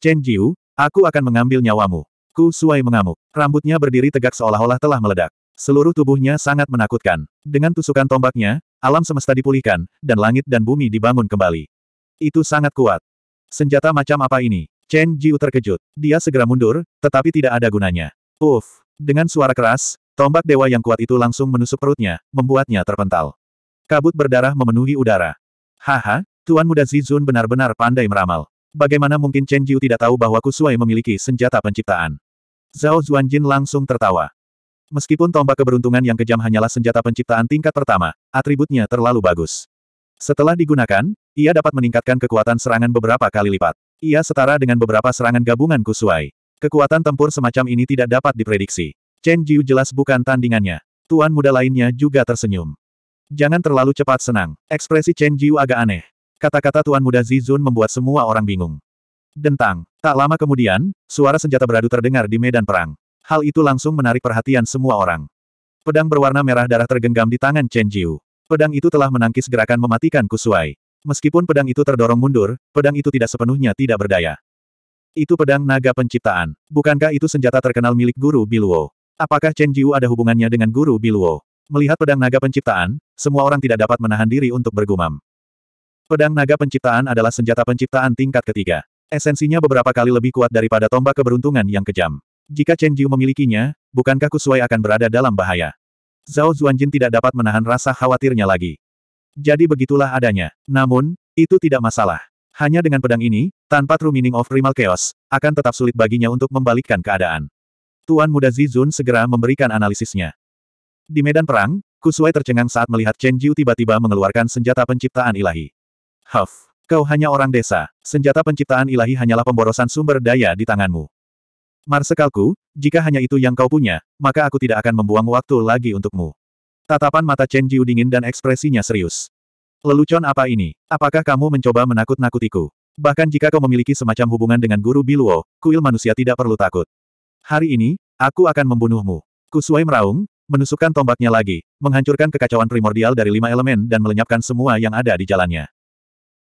Chen Jiu, aku akan mengambil nyawamu. Ku Suai mengamuk. Rambutnya berdiri tegak seolah-olah telah meledak. Seluruh tubuhnya sangat menakutkan. Dengan tusukan tombaknya, alam semesta dipulihkan, dan langit dan bumi dibangun kembali. Itu sangat kuat. Senjata macam apa ini? Chen Jiu terkejut. Dia segera mundur, tetapi tidak ada gunanya. Uff! Dengan suara keras, tombak dewa yang kuat itu langsung menusuk perutnya, membuatnya terpental. Kabut berdarah memenuhi udara. Haha, Tuan Muda Zizun benar-benar pandai meramal. Bagaimana mungkin Chen Jiu tidak tahu bahwa Kusuai memiliki senjata penciptaan? Zhao Zuanjin langsung tertawa. Meskipun tombak keberuntungan yang kejam hanyalah senjata penciptaan tingkat pertama, atributnya terlalu bagus. Setelah digunakan, ia dapat meningkatkan kekuatan serangan beberapa kali lipat. Ia setara dengan beberapa serangan gabungan Kusuai. Kekuatan tempur semacam ini tidak dapat diprediksi. Chen Jiu jelas bukan tandingannya. Tuan muda lainnya juga tersenyum. Jangan terlalu cepat senang. Ekspresi Chen Jiu agak aneh. Kata-kata Tuan Muda Zizun membuat semua orang bingung. Dentang. Tak lama kemudian, suara senjata beradu terdengar di medan perang. Hal itu langsung menarik perhatian semua orang. Pedang berwarna merah darah tergenggam di tangan Chen Jiu. Pedang itu telah menangkis gerakan mematikan Kusuai. Meskipun pedang itu terdorong mundur, pedang itu tidak sepenuhnya tidak berdaya. Itu pedang naga penciptaan. Bukankah itu senjata terkenal milik guru Biluo? Apakah Chen Jiu ada hubungannya dengan guru Biluo? Melihat pedang naga penciptaan, semua orang tidak dapat menahan diri untuk bergumam. Pedang naga penciptaan adalah senjata penciptaan tingkat ketiga. Esensinya beberapa kali lebih kuat daripada tombak keberuntungan yang kejam. Jika Chen Jiu memilikinya, bukankah Kusuai akan berada dalam bahaya? Zhao Zuanjin tidak dapat menahan rasa khawatirnya lagi. Jadi begitulah adanya. Namun, itu tidak masalah. Hanya dengan pedang ini, tanpa True Meaning of Primal Chaos, akan tetap sulit baginya untuk membalikkan keadaan. Tuan Muda Zizun segera memberikan analisisnya. Di medan perang, Kusuai tercengang saat melihat Chen Jiu tiba-tiba mengeluarkan senjata penciptaan ilahi. Huff, kau hanya orang desa, senjata penciptaan ilahi hanyalah pemborosan sumber daya di tanganmu. Marsekalku, jika hanya itu yang kau punya, maka aku tidak akan membuang waktu lagi untukmu. Tatapan mata Chen Jiu dingin dan ekspresinya serius. Lelucon apa ini? Apakah kamu mencoba menakut-nakutiku? Bahkan jika kau memiliki semacam hubungan dengan guru Biluo, kuil manusia tidak perlu takut. Hari ini, aku akan membunuhmu. Kusuai meraung, menusukkan tombaknya lagi, menghancurkan kekacauan primordial dari lima elemen dan melenyapkan semua yang ada di jalannya.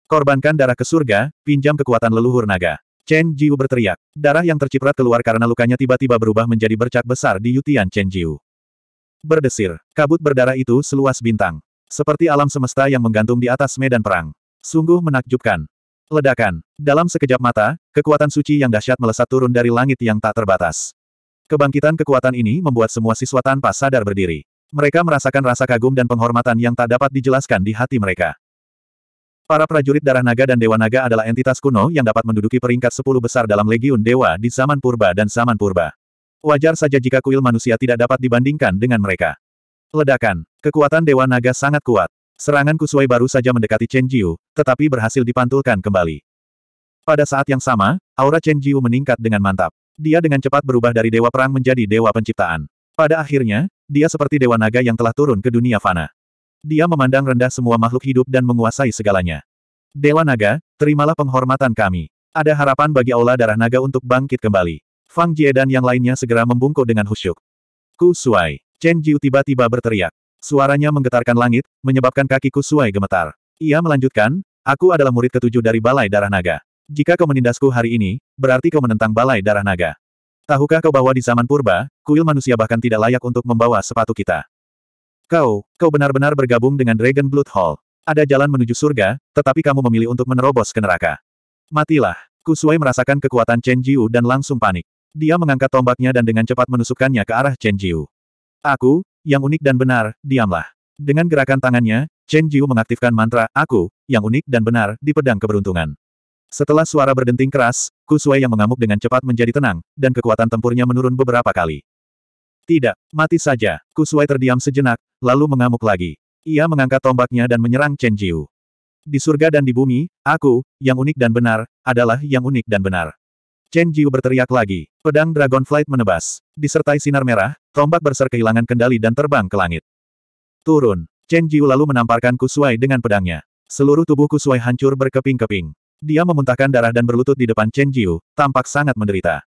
Korbankan darah ke surga, pinjam kekuatan leluhur naga. Chen Jiu berteriak. Darah yang terciprat keluar karena lukanya tiba-tiba berubah menjadi bercak besar di Yutian Chen Jiu. Berdesir, kabut berdarah itu seluas bintang. Seperti alam semesta yang menggantung di atas medan perang. Sungguh menakjubkan. Ledakan. Dalam sekejap mata, kekuatan suci yang dahsyat melesat turun dari langit yang tak terbatas. Kebangkitan kekuatan ini membuat semua siswa tanpa sadar berdiri. Mereka merasakan rasa kagum dan penghormatan yang tak dapat dijelaskan di hati mereka. Para prajurit darah naga dan dewa naga adalah entitas kuno yang dapat menduduki peringkat sepuluh besar dalam legiun dewa di zaman purba dan zaman purba. Wajar saja jika kuil manusia tidak dapat dibandingkan dengan mereka. Ledakan. Kekuatan dewa naga sangat kuat. Serangan Kusui baru saja mendekati Chen Jiu, tetapi berhasil dipantulkan kembali. Pada saat yang sama, aura Chen Jiu meningkat dengan mantap. Dia dengan cepat berubah dari dewa perang menjadi dewa penciptaan. Pada akhirnya, dia seperti dewa naga yang telah turun ke dunia fana. Dia memandang rendah semua makhluk hidup dan menguasai segalanya. Dewa Naga, terimalah penghormatan kami. Ada harapan bagi Aula Darah Naga untuk bangkit kembali. Fang Jie dan yang lainnya segera membungkuk dengan husyuk. Ku Suai. Chen Jiu tiba-tiba berteriak. Suaranya menggetarkan langit, menyebabkan kaki Ku Suai gemetar. Ia melanjutkan, aku adalah murid ketujuh dari Balai Darah Naga. Jika kau menindasku hari ini, berarti kau menentang Balai Darah Naga. Tahukah kau bahwa di zaman purba, kuil manusia bahkan tidak layak untuk membawa sepatu kita. Kau, kau benar-benar bergabung dengan Dragon Blood Hall. Ada jalan menuju surga, tetapi kamu memilih untuk menerobos ke neraka. Matilah. Kusui merasakan kekuatan Chen Jiu dan langsung panik. Dia mengangkat tombaknya dan dengan cepat menusukkannya ke arah Chen Jiu. Aku, yang unik dan benar, diamlah. Dengan gerakan tangannya, Chen Jiu mengaktifkan mantra, aku, yang unik dan benar, di pedang keberuntungan. Setelah suara berdenting keras, Kusui yang mengamuk dengan cepat menjadi tenang, dan kekuatan tempurnya menurun beberapa kali. Tidak, mati saja. Kusuai terdiam sejenak, lalu mengamuk lagi. Ia mengangkat tombaknya dan menyerang Chen Jiu. Di surga dan di bumi, aku, yang unik dan benar, adalah yang unik dan benar. Chen Jiu berteriak lagi. Pedang Dragonflight menebas. Disertai sinar merah, tombak berser kehilangan kendali dan terbang ke langit. Turun. Chen Jiu lalu menamparkan Kusuai dengan pedangnya. Seluruh tubuh Kusuai hancur berkeping-keping. Dia memuntahkan darah dan berlutut di depan Chen Jiu, tampak sangat menderita.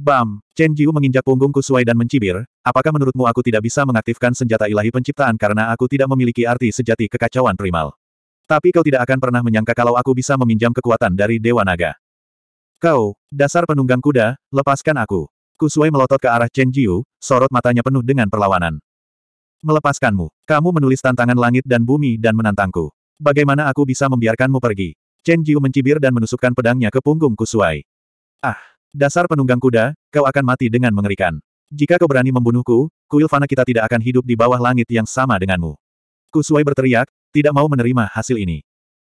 Bam! Chen Jiu menginjak punggung Kusuai dan mencibir, apakah menurutmu aku tidak bisa mengaktifkan senjata ilahi penciptaan karena aku tidak memiliki arti sejati kekacauan primal? Tapi kau tidak akan pernah menyangka kalau aku bisa meminjam kekuatan dari Dewa Naga. Kau, dasar penunggang kuda, lepaskan aku. Kusuai melotot ke arah Chen Jiu, sorot matanya penuh dengan perlawanan. Melepaskanmu. Kamu menulis tantangan langit dan bumi dan menantangku. Bagaimana aku bisa membiarkanmu pergi? Chen Jiu mencibir dan menusukkan pedangnya ke punggung Kusuai. Ah! Dasar penunggang kuda, kau akan mati dengan mengerikan. Jika kau berani membunuhku, kuil fana kita tidak akan hidup di bawah langit yang sama denganmu. Kusuai berteriak, tidak mau menerima hasil ini.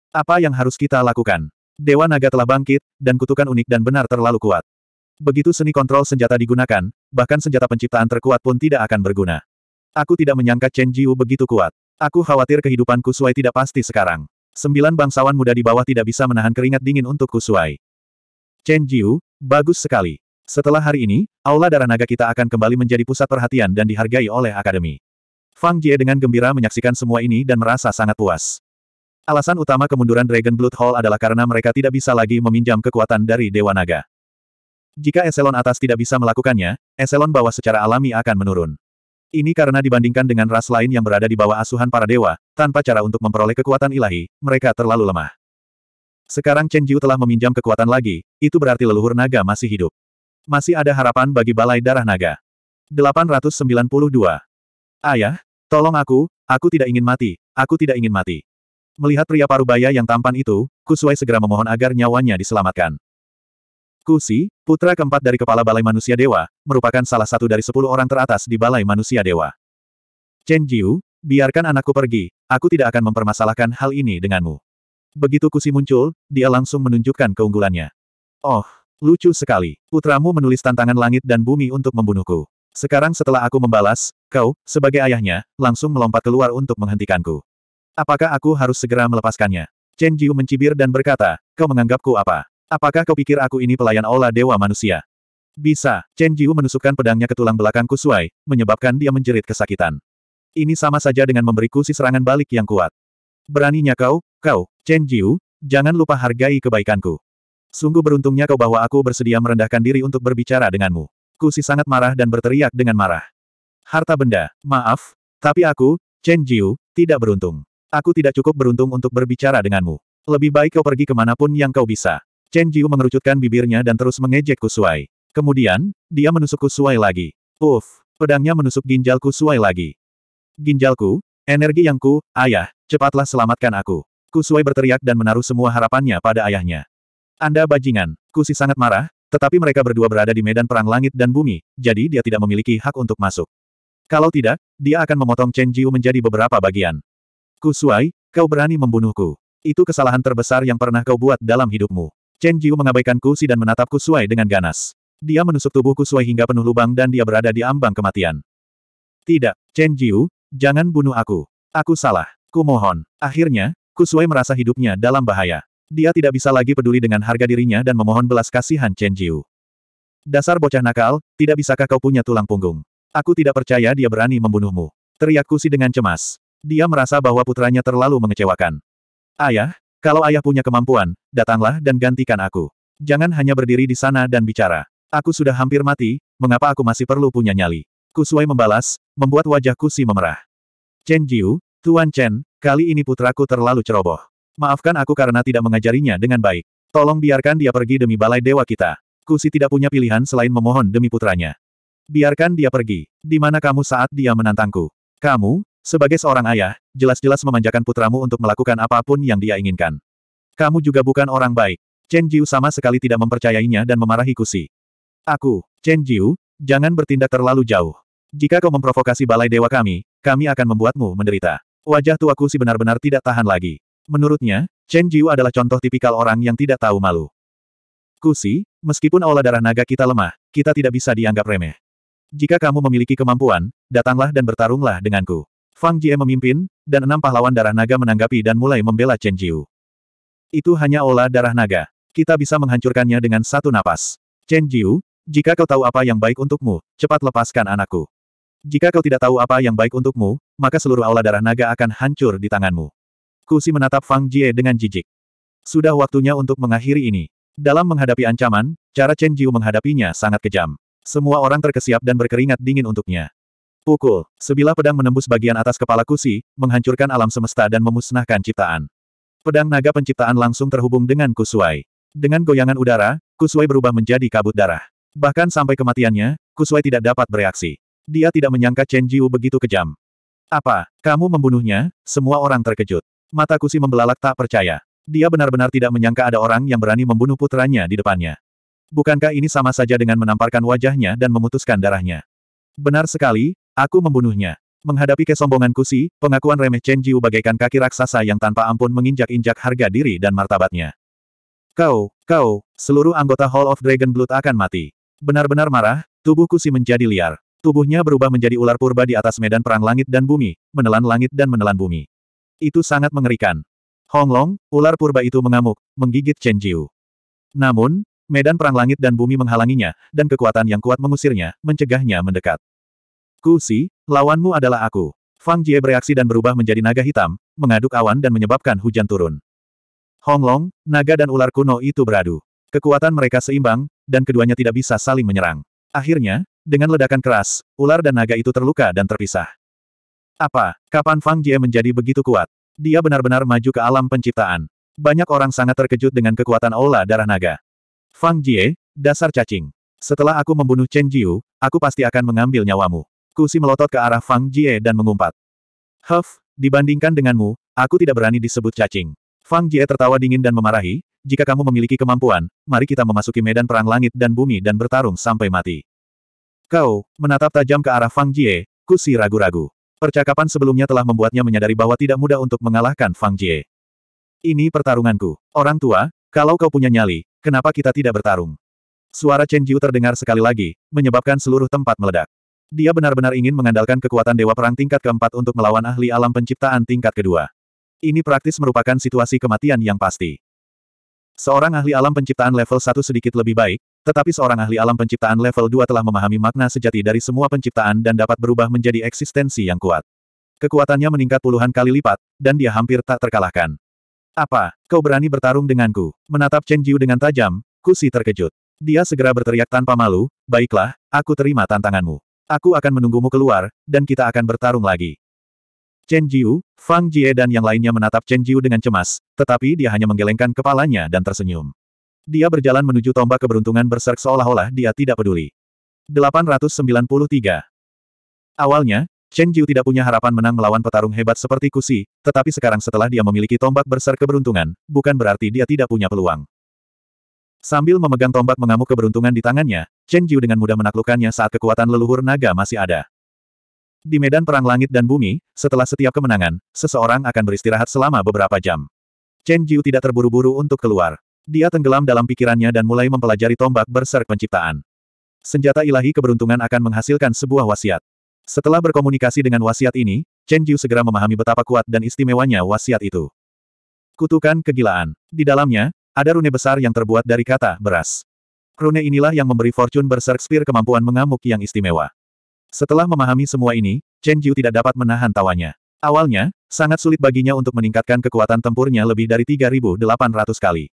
Apa yang harus kita lakukan? Dewa naga telah bangkit, dan kutukan unik dan benar terlalu kuat. Begitu seni kontrol senjata digunakan, bahkan senjata penciptaan terkuat pun tidak akan berguna. Aku tidak menyangka Chen Jiu begitu kuat. Aku khawatir kehidupan Kusuai tidak pasti sekarang. Sembilan bangsawan muda di bawah tidak bisa menahan keringat dingin untuk Kusuai. Chen Jiu, Bagus sekali. Setelah hari ini, Aula Darah Naga kita akan kembali menjadi pusat perhatian dan dihargai oleh Akademi. Fang Jie dengan gembira menyaksikan semua ini dan merasa sangat puas. Alasan utama kemunduran Dragon Blood Hall adalah karena mereka tidak bisa lagi meminjam kekuatan dari Dewa Naga. Jika eselon atas tidak bisa melakukannya, eselon bawah secara alami akan menurun. Ini karena dibandingkan dengan ras lain yang berada di bawah asuhan para dewa, tanpa cara untuk memperoleh kekuatan ilahi, mereka terlalu lemah. Sekarang Chen Jiu telah meminjam kekuatan lagi, itu berarti leluhur naga masih hidup. Masih ada harapan bagi Balai Darah Naga. 892. Ayah, tolong aku, aku tidak ingin mati, aku tidak ingin mati. Melihat pria parubaya yang tampan itu, Kusuai segera memohon agar nyawanya diselamatkan. Kusi, putra keempat dari kepala Balai Manusia Dewa, merupakan salah satu dari sepuluh orang teratas di Balai Manusia Dewa. Chen Jiu, biarkan anakku pergi, aku tidak akan mempermasalahkan hal ini denganmu. Begitu Kusi muncul, dia langsung menunjukkan keunggulannya. Oh, lucu sekali. Putramu menulis tantangan langit dan bumi untuk membunuhku. Sekarang setelah aku membalas, kau, sebagai ayahnya, langsung melompat keluar untuk menghentikanku. Apakah aku harus segera melepaskannya? Chen Jiu mencibir dan berkata, kau menganggapku apa? Apakah kau pikir aku ini pelayan olah dewa manusia? Bisa, Chen Jiu menusukkan pedangnya ke tulang belakang Kusuai, menyebabkan dia menjerit kesakitan. Ini sama saja dengan memberiku si serangan balik yang kuat. Beraninya kau, Kau, Chen Jiu, jangan lupa hargai kebaikanku. Sungguh beruntungnya kau bahwa aku bersedia merendahkan diri untuk berbicara denganmu. Ku Kusi sangat marah dan berteriak dengan marah. Harta benda, maaf, tapi aku, Chen Jiu, tidak beruntung. Aku tidak cukup beruntung untuk berbicara denganmu. Lebih baik kau pergi kemanapun yang kau bisa. Chen Jiu mengerucutkan bibirnya dan terus mengejek Kusuai. Kemudian, dia menusuk Kusuai lagi. Uff, pedangnya menusuk ginjal Kusuai lagi. Ginjalku, energi yang ku, ayah, cepatlah selamatkan aku. Kusui berteriak dan menaruh semua harapannya pada ayahnya. Anda bajingan, Kusi sangat marah, tetapi mereka berdua berada di medan perang langit dan bumi, jadi dia tidak memiliki hak untuk masuk. Kalau tidak, dia akan memotong Chen Jiu menjadi beberapa bagian. Kusuai, kau berani membunuhku. Itu kesalahan terbesar yang pernah kau buat dalam hidupmu. Chen Jiu mengabaikan Kusi dan menatap Kusuai dengan ganas. Dia menusuk tubuh Kusuai hingga penuh lubang dan dia berada di ambang kematian. Tidak, Chen Jiu, jangan bunuh aku. Aku salah. Kumohon. Akhirnya, Kusui merasa hidupnya dalam bahaya. Dia tidak bisa lagi peduli dengan harga dirinya dan memohon belas kasihan Chen Jiu. Dasar bocah nakal, tidak bisakah kau punya tulang punggung? Aku tidak percaya dia berani membunuhmu. Teriak Kusi dengan cemas. Dia merasa bahwa putranya terlalu mengecewakan. Ayah, kalau ayah punya kemampuan, datanglah dan gantikan aku. Jangan hanya berdiri di sana dan bicara. Aku sudah hampir mati, mengapa aku masih perlu punya nyali? Kusui membalas, membuat wajah Kusi memerah. Chen Jiu, Tuan Chen, Kali ini putraku terlalu ceroboh. Maafkan aku karena tidak mengajarinya dengan baik. Tolong biarkan dia pergi demi balai dewa kita. Kusi tidak punya pilihan selain memohon demi putranya. Biarkan dia pergi. Di mana kamu saat dia menantangku? Kamu, sebagai seorang ayah, jelas-jelas memanjakan putramu untuk melakukan apapun yang dia inginkan. Kamu juga bukan orang baik. Chen Jiu sama sekali tidak mempercayainya dan memarahi Kusi. Aku, Chen Jiu, jangan bertindak terlalu jauh. Jika kau memprovokasi balai dewa kami, kami akan membuatmu menderita. Wajah tuaku si benar-benar tidak tahan lagi. Menurutnya, Chen Jiu adalah contoh tipikal orang yang tidak tahu malu. Kusi, meskipun aula darah naga kita lemah, kita tidak bisa dianggap remeh. Jika kamu memiliki kemampuan, datanglah dan bertarunglah denganku. Fang Jie memimpin, dan enam pahlawan darah naga menanggapi dan mulai membela Chen Jiu. Itu hanya aula darah naga. Kita bisa menghancurkannya dengan satu napas. Chen Jiu, jika kau tahu apa yang baik untukmu, cepat lepaskan anakku. Jika kau tidak tahu apa yang baik untukmu, maka seluruh aula darah naga akan hancur di tanganmu. Kusi menatap Fang Jie dengan jijik. Sudah waktunya untuk mengakhiri ini. Dalam menghadapi ancaman, cara Chen Jiu menghadapinya sangat kejam. Semua orang terkesiap dan berkeringat dingin untuknya. Pukul, sebilah pedang menembus bagian atas kepala Kusi, menghancurkan alam semesta dan memusnahkan ciptaan. Pedang naga penciptaan langsung terhubung dengan Kusuai. Dengan goyangan udara, Kusuai berubah menjadi kabut darah. Bahkan sampai kematiannya, Kusuai tidak dapat bereaksi. Dia tidak menyangka Chen Jiu begitu kejam. Apa, kamu membunuhnya? Semua orang terkejut. Mata Kusi membelalak tak percaya. Dia benar-benar tidak menyangka ada orang yang berani membunuh putranya di depannya. Bukankah ini sama saja dengan menamparkan wajahnya dan memutuskan darahnya? Benar sekali, aku membunuhnya. Menghadapi kesombongan Kusi, pengakuan remeh Chen Jiu bagaikan kaki raksasa yang tanpa ampun menginjak-injak harga diri dan martabatnya. Kau, kau, seluruh anggota Hall of Dragon Blood akan mati. Benar-benar marah, tubuh Kusi menjadi liar. Tubuhnya berubah menjadi ular purba di atas medan perang langit dan bumi, menelan langit dan menelan bumi. Itu sangat mengerikan. Honglong, ular purba itu mengamuk, menggigit Chen Jiu. Namun, medan perang langit dan bumi menghalanginya, dan kekuatan yang kuat mengusirnya, mencegahnya mendekat. Ku si, lawanmu adalah aku. Fang Jie bereaksi dan berubah menjadi naga hitam, mengaduk awan dan menyebabkan hujan turun. Honglong, naga dan ular kuno itu beradu. Kekuatan mereka seimbang, dan keduanya tidak bisa saling menyerang. Akhirnya, dengan ledakan keras, ular dan naga itu terluka dan terpisah. Apa, kapan Fang Jie menjadi begitu kuat? Dia benar-benar maju ke alam penciptaan. Banyak orang sangat terkejut dengan kekuatan ola darah naga. Fang Jie, dasar cacing. Setelah aku membunuh Chen Jiu, aku pasti akan mengambil nyawamu. Kusi melotot ke arah Fang Jie dan mengumpat. Huff, dibandingkan denganmu, aku tidak berani disebut cacing. Fang Jie tertawa dingin dan memarahi, jika kamu memiliki kemampuan, mari kita memasuki medan perang langit dan bumi dan bertarung sampai mati. Kau, menatap tajam ke arah Fang Jie, Kusi ragu-ragu. Percakapan sebelumnya telah membuatnya menyadari bahwa tidak mudah untuk mengalahkan Fang Jie. Ini pertarunganku. Orang tua, kalau kau punya nyali, kenapa kita tidak bertarung? Suara Chen Jiu terdengar sekali lagi, menyebabkan seluruh tempat meledak. Dia benar-benar ingin mengandalkan kekuatan Dewa Perang tingkat keempat untuk melawan ahli alam penciptaan tingkat kedua. Ini praktis merupakan situasi kematian yang pasti. Seorang ahli alam penciptaan level 1 sedikit lebih baik, tetapi seorang ahli alam penciptaan level 2 telah memahami makna sejati dari semua penciptaan dan dapat berubah menjadi eksistensi yang kuat. Kekuatannya meningkat puluhan kali lipat, dan dia hampir tak terkalahkan. Apa, kau berani bertarung denganku? Menatap Chen Jiu dengan tajam, Kusi terkejut. Dia segera berteriak tanpa malu, baiklah, aku terima tantanganmu. Aku akan menunggumu keluar, dan kita akan bertarung lagi. Chen Jiu, Fang Jie dan yang lainnya menatap Chen Jiu dengan cemas, tetapi dia hanya menggelengkan kepalanya dan tersenyum. Dia berjalan menuju tombak keberuntungan berserk seolah-olah dia tidak peduli. 893 Awalnya, Chen Jiu tidak punya harapan menang melawan petarung hebat seperti Kusi, tetapi sekarang setelah dia memiliki tombak berserk keberuntungan, bukan berarti dia tidak punya peluang. Sambil memegang tombak mengamuk keberuntungan di tangannya, Chen Jiu dengan mudah menaklukkannya saat kekuatan leluhur naga masih ada. Di medan perang langit dan bumi, setelah setiap kemenangan, seseorang akan beristirahat selama beberapa jam. Chen Jiu tidak terburu-buru untuk keluar. Dia tenggelam dalam pikirannya dan mulai mempelajari tombak berserk penciptaan. Senjata ilahi keberuntungan akan menghasilkan sebuah wasiat. Setelah berkomunikasi dengan wasiat ini, Chen Jiu segera memahami betapa kuat dan istimewanya wasiat itu. Kutukan kegilaan. Di dalamnya, ada rune besar yang terbuat dari kata beras. Rune inilah yang memberi fortune berserk spear kemampuan mengamuk yang istimewa. Setelah memahami semua ini, Chen Jiu tidak dapat menahan tawanya. Awalnya, sangat sulit baginya untuk meningkatkan kekuatan tempurnya lebih dari 3.800 kali.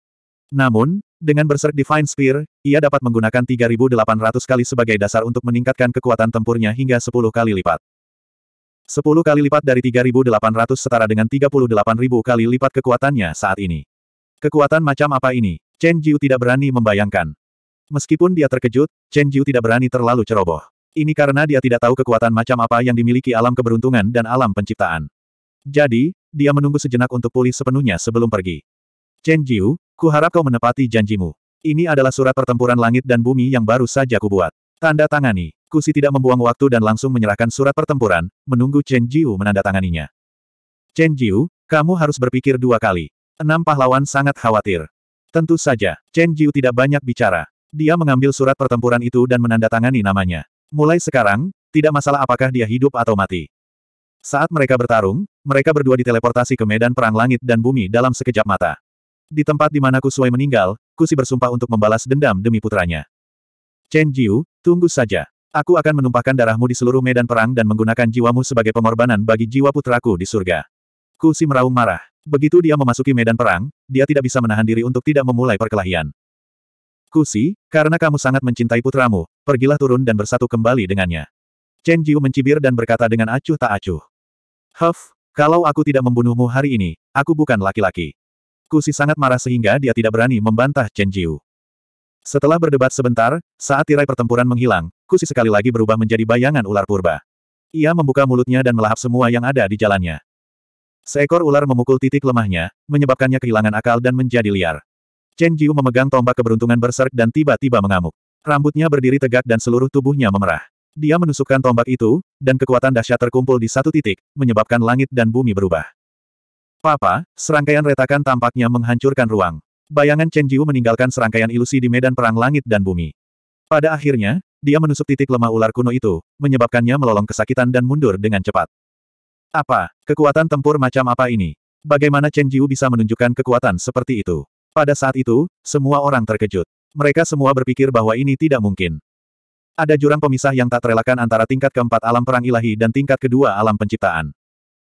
Namun, dengan berserk Divine Spear, ia dapat menggunakan 3.800 kali sebagai dasar untuk meningkatkan kekuatan tempurnya hingga 10 kali lipat. 10 kali lipat dari 3.800 setara dengan 38.000 kali lipat kekuatannya saat ini. Kekuatan macam apa ini? Chen Jiu tidak berani membayangkan. Meskipun dia terkejut, Chen Jiu tidak berani terlalu ceroboh. Ini karena dia tidak tahu kekuatan macam apa yang dimiliki alam keberuntungan dan alam penciptaan. Jadi, dia menunggu sejenak untuk pulih sepenuhnya sebelum pergi. Chen Jiu, ku harap kau menepati janjimu. Ini adalah surat pertempuran langit dan bumi yang baru saja kubuat. Tanda tangani. Kusi tidak membuang waktu dan langsung menyerahkan surat pertempuran, menunggu Chen Jiu menandatanganinya. Chen Jiu, kamu harus berpikir dua kali. Enam pahlawan sangat khawatir. Tentu saja, Chen Jiu tidak banyak bicara. Dia mengambil surat pertempuran itu dan menandatangani namanya. Mulai sekarang, tidak masalah apakah dia hidup atau mati. Saat mereka bertarung, mereka berdua diteleportasi ke medan perang langit dan bumi dalam sekejap mata. Di tempat di mana Kusui meninggal, Kusi bersumpah untuk membalas dendam demi putranya. Chen Jiu, tunggu saja. Aku akan menumpahkan darahmu di seluruh medan perang dan menggunakan jiwamu sebagai pengorbanan bagi jiwa putraku di surga. Kusi meraung marah. Begitu dia memasuki medan perang, dia tidak bisa menahan diri untuk tidak memulai perkelahian. Kusi, karena kamu sangat mencintai putramu, pergilah turun dan bersatu kembali dengannya. Chen Jiu mencibir dan berkata dengan acuh tak acuh. Huff, kalau aku tidak membunuhmu hari ini, aku bukan laki-laki. Kusi sangat marah sehingga dia tidak berani membantah Chen Jiu. Setelah berdebat sebentar, saat tirai pertempuran menghilang, Kusi sekali lagi berubah menjadi bayangan ular purba. Ia membuka mulutnya dan melahap semua yang ada di jalannya. Seekor ular memukul titik lemahnya, menyebabkannya kehilangan akal dan menjadi liar. Chen Jiu memegang tombak keberuntungan berserk dan tiba-tiba mengamuk. Rambutnya berdiri tegak dan seluruh tubuhnya memerah. Dia menusukkan tombak itu, dan kekuatan dahsyat terkumpul di satu titik, menyebabkan langit dan bumi berubah. Papa, serangkaian retakan tampaknya menghancurkan ruang. Bayangan Chen Jiu meninggalkan serangkaian ilusi di medan perang langit dan bumi. Pada akhirnya, dia menusuk titik lemah ular kuno itu, menyebabkannya melolong kesakitan dan mundur dengan cepat. Apa, kekuatan tempur macam apa ini? Bagaimana Chen Jiu bisa menunjukkan kekuatan seperti itu? Pada saat itu, semua orang terkejut. Mereka semua berpikir bahwa ini tidak mungkin. Ada jurang pemisah yang tak terelakkan antara tingkat keempat alam perang ilahi dan tingkat kedua alam penciptaan.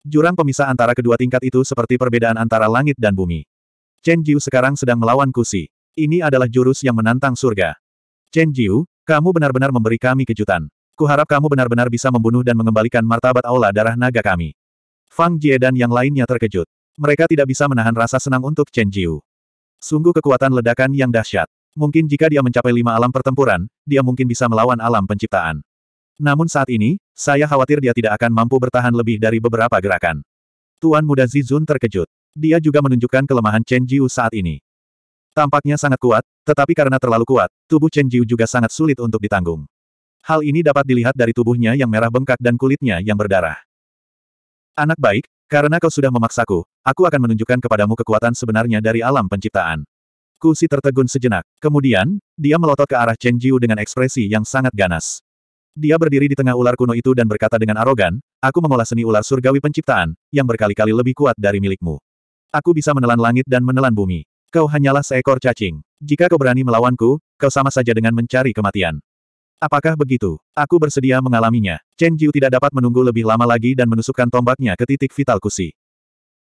Jurang pemisah antara kedua tingkat itu seperti perbedaan antara langit dan bumi. Chen Jiu sekarang sedang melawan Kusi. Ini adalah jurus yang menantang surga. Chen Jiu, kamu benar-benar memberi kami kejutan. Kuharap kamu benar-benar bisa membunuh dan mengembalikan martabat aula darah naga kami. Fang Jie dan yang lainnya terkejut. Mereka tidak bisa menahan rasa senang untuk Chen Jiu. Sungguh kekuatan ledakan yang dahsyat. Mungkin jika dia mencapai lima alam pertempuran, dia mungkin bisa melawan alam penciptaan. Namun saat ini, saya khawatir dia tidak akan mampu bertahan lebih dari beberapa gerakan. Tuan muda Zizun terkejut. Dia juga menunjukkan kelemahan Chen Jiu saat ini. Tampaknya sangat kuat, tetapi karena terlalu kuat, tubuh Chen Jiu juga sangat sulit untuk ditanggung. Hal ini dapat dilihat dari tubuhnya yang merah bengkak dan kulitnya yang berdarah. Anak baik, karena kau sudah memaksaku, aku akan menunjukkan kepadamu kekuatan sebenarnya dari alam penciptaan. Kusi tertegun sejenak. Kemudian, dia melotot ke arah Chen Jiu dengan ekspresi yang sangat ganas. Dia berdiri di tengah ular kuno itu dan berkata dengan arogan, aku mengolah seni ular surgawi penciptaan, yang berkali-kali lebih kuat dari milikmu. Aku bisa menelan langit dan menelan bumi. Kau hanyalah seekor cacing. Jika kau berani melawanku, kau sama saja dengan mencari kematian. Apakah begitu? Aku bersedia mengalaminya. Chen Jiu tidak dapat menunggu lebih lama lagi dan menusukkan tombaknya ke titik vital Kusi.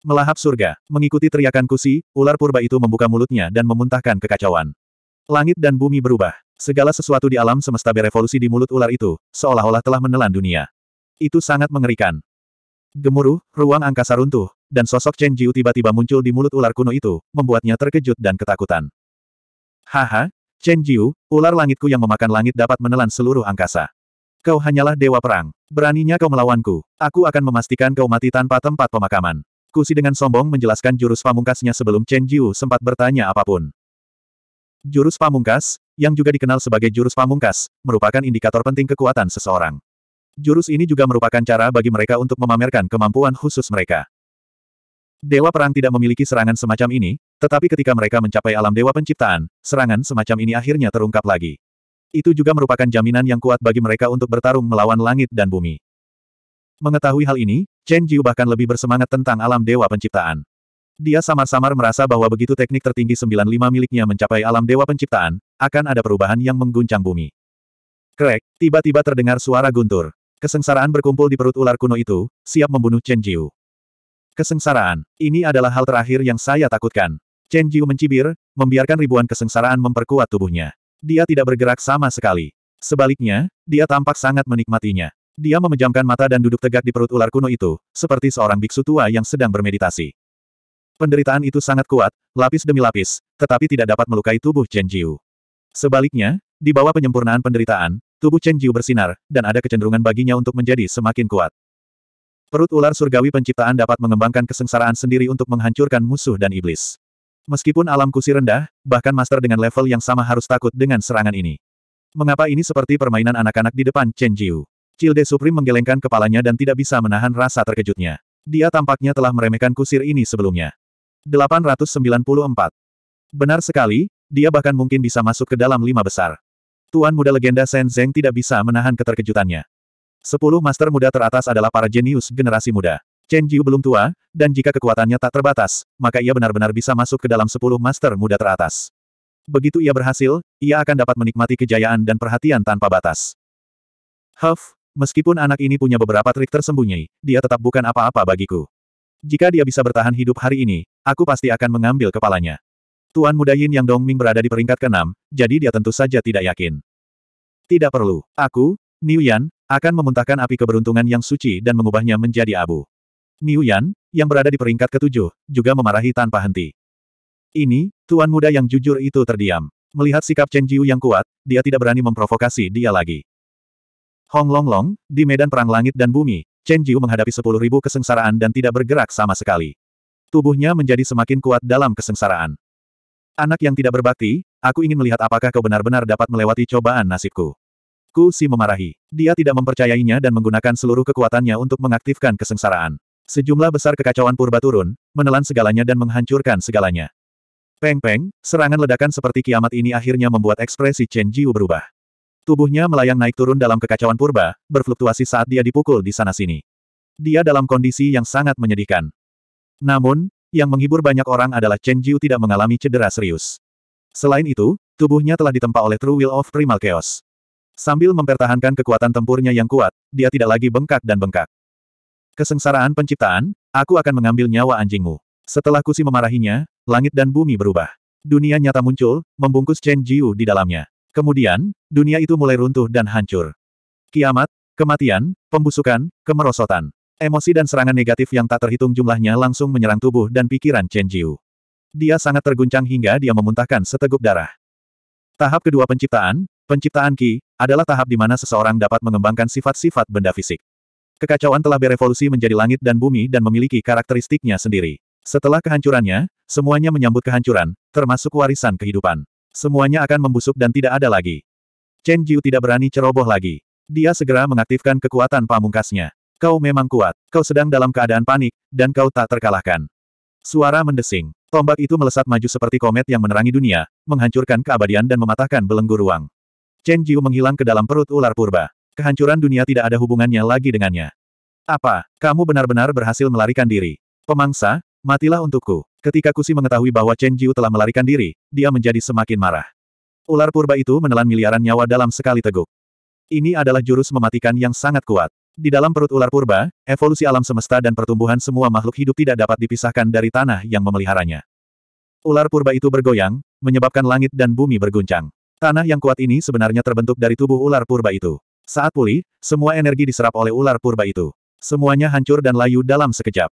Melahap surga, mengikuti teriakan Kusi, ular purba itu membuka mulutnya dan memuntahkan kekacauan. Langit dan bumi berubah. Segala sesuatu di alam semesta berevolusi di mulut ular itu, seolah-olah telah menelan dunia. Itu sangat mengerikan. Gemuruh, ruang angkasa runtuh, dan sosok Chen Jiu tiba-tiba muncul di mulut ular kuno itu, membuatnya terkejut dan ketakutan. Haha, Chen Jiu, ular langitku yang memakan langit dapat menelan seluruh angkasa. Kau hanyalah dewa perang. Beraninya kau melawanku. Aku akan memastikan kau mati tanpa tempat pemakaman. Kusi dengan sombong menjelaskan jurus pamungkasnya sebelum Chen Jiu sempat bertanya apapun. Jurus pamungkas, yang juga dikenal sebagai jurus pamungkas, merupakan indikator penting kekuatan seseorang. Jurus ini juga merupakan cara bagi mereka untuk memamerkan kemampuan khusus mereka. Dewa perang tidak memiliki serangan semacam ini, tetapi ketika mereka mencapai alam dewa penciptaan, serangan semacam ini akhirnya terungkap lagi. Itu juga merupakan jaminan yang kuat bagi mereka untuk bertarung melawan langit dan bumi. Mengetahui hal ini, Chen Jiu bahkan lebih bersemangat tentang alam dewa penciptaan. Dia samar-samar merasa bahwa begitu teknik tertinggi 95 miliknya mencapai alam dewa penciptaan, akan ada perubahan yang mengguncang bumi. Krek, tiba-tiba terdengar suara guntur. Kesengsaraan berkumpul di perut ular kuno itu, siap membunuh Chen Jiu. Kesengsaraan. Ini adalah hal terakhir yang saya takutkan. Chen Jiu mencibir, membiarkan ribuan kesengsaraan memperkuat tubuhnya. Dia tidak bergerak sama sekali. Sebaliknya, dia tampak sangat menikmatinya. Dia memejamkan mata dan duduk tegak di perut ular kuno itu, seperti seorang biksu tua yang sedang bermeditasi. Penderitaan itu sangat kuat, lapis demi lapis, tetapi tidak dapat melukai tubuh Chen Jiu. Sebaliknya, di bawah penyempurnaan penderitaan, tubuh Chen Jiu bersinar, dan ada kecenderungan baginya untuk menjadi semakin kuat. Perut ular surgawi penciptaan dapat mengembangkan kesengsaraan sendiri untuk menghancurkan musuh dan iblis. Meskipun alam kusir rendah, bahkan master dengan level yang sama harus takut dengan serangan ini. Mengapa ini seperti permainan anak-anak di depan Chen Jiu? Cilde Supreme menggelengkan kepalanya dan tidak bisa menahan rasa terkejutnya. Dia tampaknya telah meremehkan kusir ini sebelumnya. 894. Benar sekali, dia bahkan mungkin bisa masuk ke dalam lima besar. Tuan muda legenda Shen Zeng tidak bisa menahan keterkejutannya. Sepuluh master muda teratas adalah para jenius generasi muda. Chen Jiu belum tua, dan jika kekuatannya tak terbatas, maka ia benar-benar bisa masuk ke dalam sepuluh master muda teratas. Begitu ia berhasil, ia akan dapat menikmati kejayaan dan perhatian tanpa batas. Huff, meskipun anak ini punya beberapa trik tersembunyi, dia tetap bukan apa-apa bagiku. Jika dia bisa bertahan hidup hari ini, aku pasti akan mengambil kepalanya. Tuan muda Yin yang Dong Ming berada di peringkat keenam, jadi dia tentu saja tidak yakin. Tidak perlu. Aku, Niu Yan, akan memuntahkan api keberuntungan yang suci dan mengubahnya menjadi abu. Niu Yan, yang berada di peringkat ketujuh, juga memarahi tanpa henti. Ini, tuan muda yang jujur itu terdiam. Melihat sikap Chen Jiu yang kuat, dia tidak berani memprovokasi dia lagi. Hong Long Long, di medan perang langit dan bumi, Chen Jiu menghadapi sepuluh ribu kesengsaraan dan tidak bergerak sama sekali. Tubuhnya menjadi semakin kuat dalam kesengsaraan. Anak yang tidak berbakti, aku ingin melihat apakah kau benar-benar dapat melewati cobaan nasibku. Ku Si memarahi. Dia tidak mempercayainya dan menggunakan seluruh kekuatannya untuk mengaktifkan kesengsaraan. Sejumlah besar kekacauan purba turun, menelan segalanya dan menghancurkan segalanya. Peng-peng, serangan ledakan seperti kiamat ini akhirnya membuat ekspresi Chen Jiu berubah. Tubuhnya melayang naik turun dalam kekacauan purba, berfluktuasi saat dia dipukul di sana-sini. Dia dalam kondisi yang sangat menyedihkan. Namun, yang menghibur banyak orang adalah Chen Jiu tidak mengalami cedera serius. Selain itu, tubuhnya telah ditempa oleh True Will of Primal Chaos. Sambil mempertahankan kekuatan tempurnya yang kuat, dia tidak lagi bengkak dan bengkak. Kesengsaraan penciptaan, aku akan mengambil nyawa anjingmu. Setelah Kusi memarahinya, langit dan bumi berubah. Dunia nyata muncul, membungkus Chen Jiu di dalamnya. Kemudian, dunia itu mulai runtuh dan hancur. Kiamat, kematian, pembusukan, kemerosotan. Emosi dan serangan negatif yang tak terhitung jumlahnya langsung menyerang tubuh dan pikiran Chen Jiu. Dia sangat terguncang hingga dia memuntahkan seteguk darah. Tahap kedua penciptaan, Penciptaan Ki, adalah tahap di mana seseorang dapat mengembangkan sifat-sifat benda fisik. Kekacauan telah berevolusi menjadi langit dan bumi dan memiliki karakteristiknya sendiri. Setelah kehancurannya, semuanya menyambut kehancuran, termasuk warisan kehidupan. Semuanya akan membusuk dan tidak ada lagi. Chen Jiu tidak berani ceroboh lagi. Dia segera mengaktifkan kekuatan pamungkasnya. Kau memang kuat, kau sedang dalam keadaan panik, dan kau tak terkalahkan. Suara mendesing. Tombak itu melesat maju seperti komet yang menerangi dunia, menghancurkan keabadian dan mematahkan belenggu ruang. Chen Jiu menghilang ke dalam perut ular purba. Kehancuran dunia tidak ada hubungannya lagi dengannya. Apa, kamu benar-benar berhasil melarikan diri? Pemangsa, matilah untukku. Ketika Kusi mengetahui bahwa Chen Jiu telah melarikan diri, dia menjadi semakin marah. Ular purba itu menelan miliaran nyawa dalam sekali teguk. Ini adalah jurus mematikan yang sangat kuat. Di dalam perut ular purba, evolusi alam semesta dan pertumbuhan semua makhluk hidup tidak dapat dipisahkan dari tanah yang memeliharanya. Ular purba itu bergoyang, menyebabkan langit dan bumi berguncang. Tanah yang kuat ini sebenarnya terbentuk dari tubuh ular purba itu. Saat pulih, semua energi diserap oleh ular purba itu. Semuanya hancur dan layu dalam sekejap.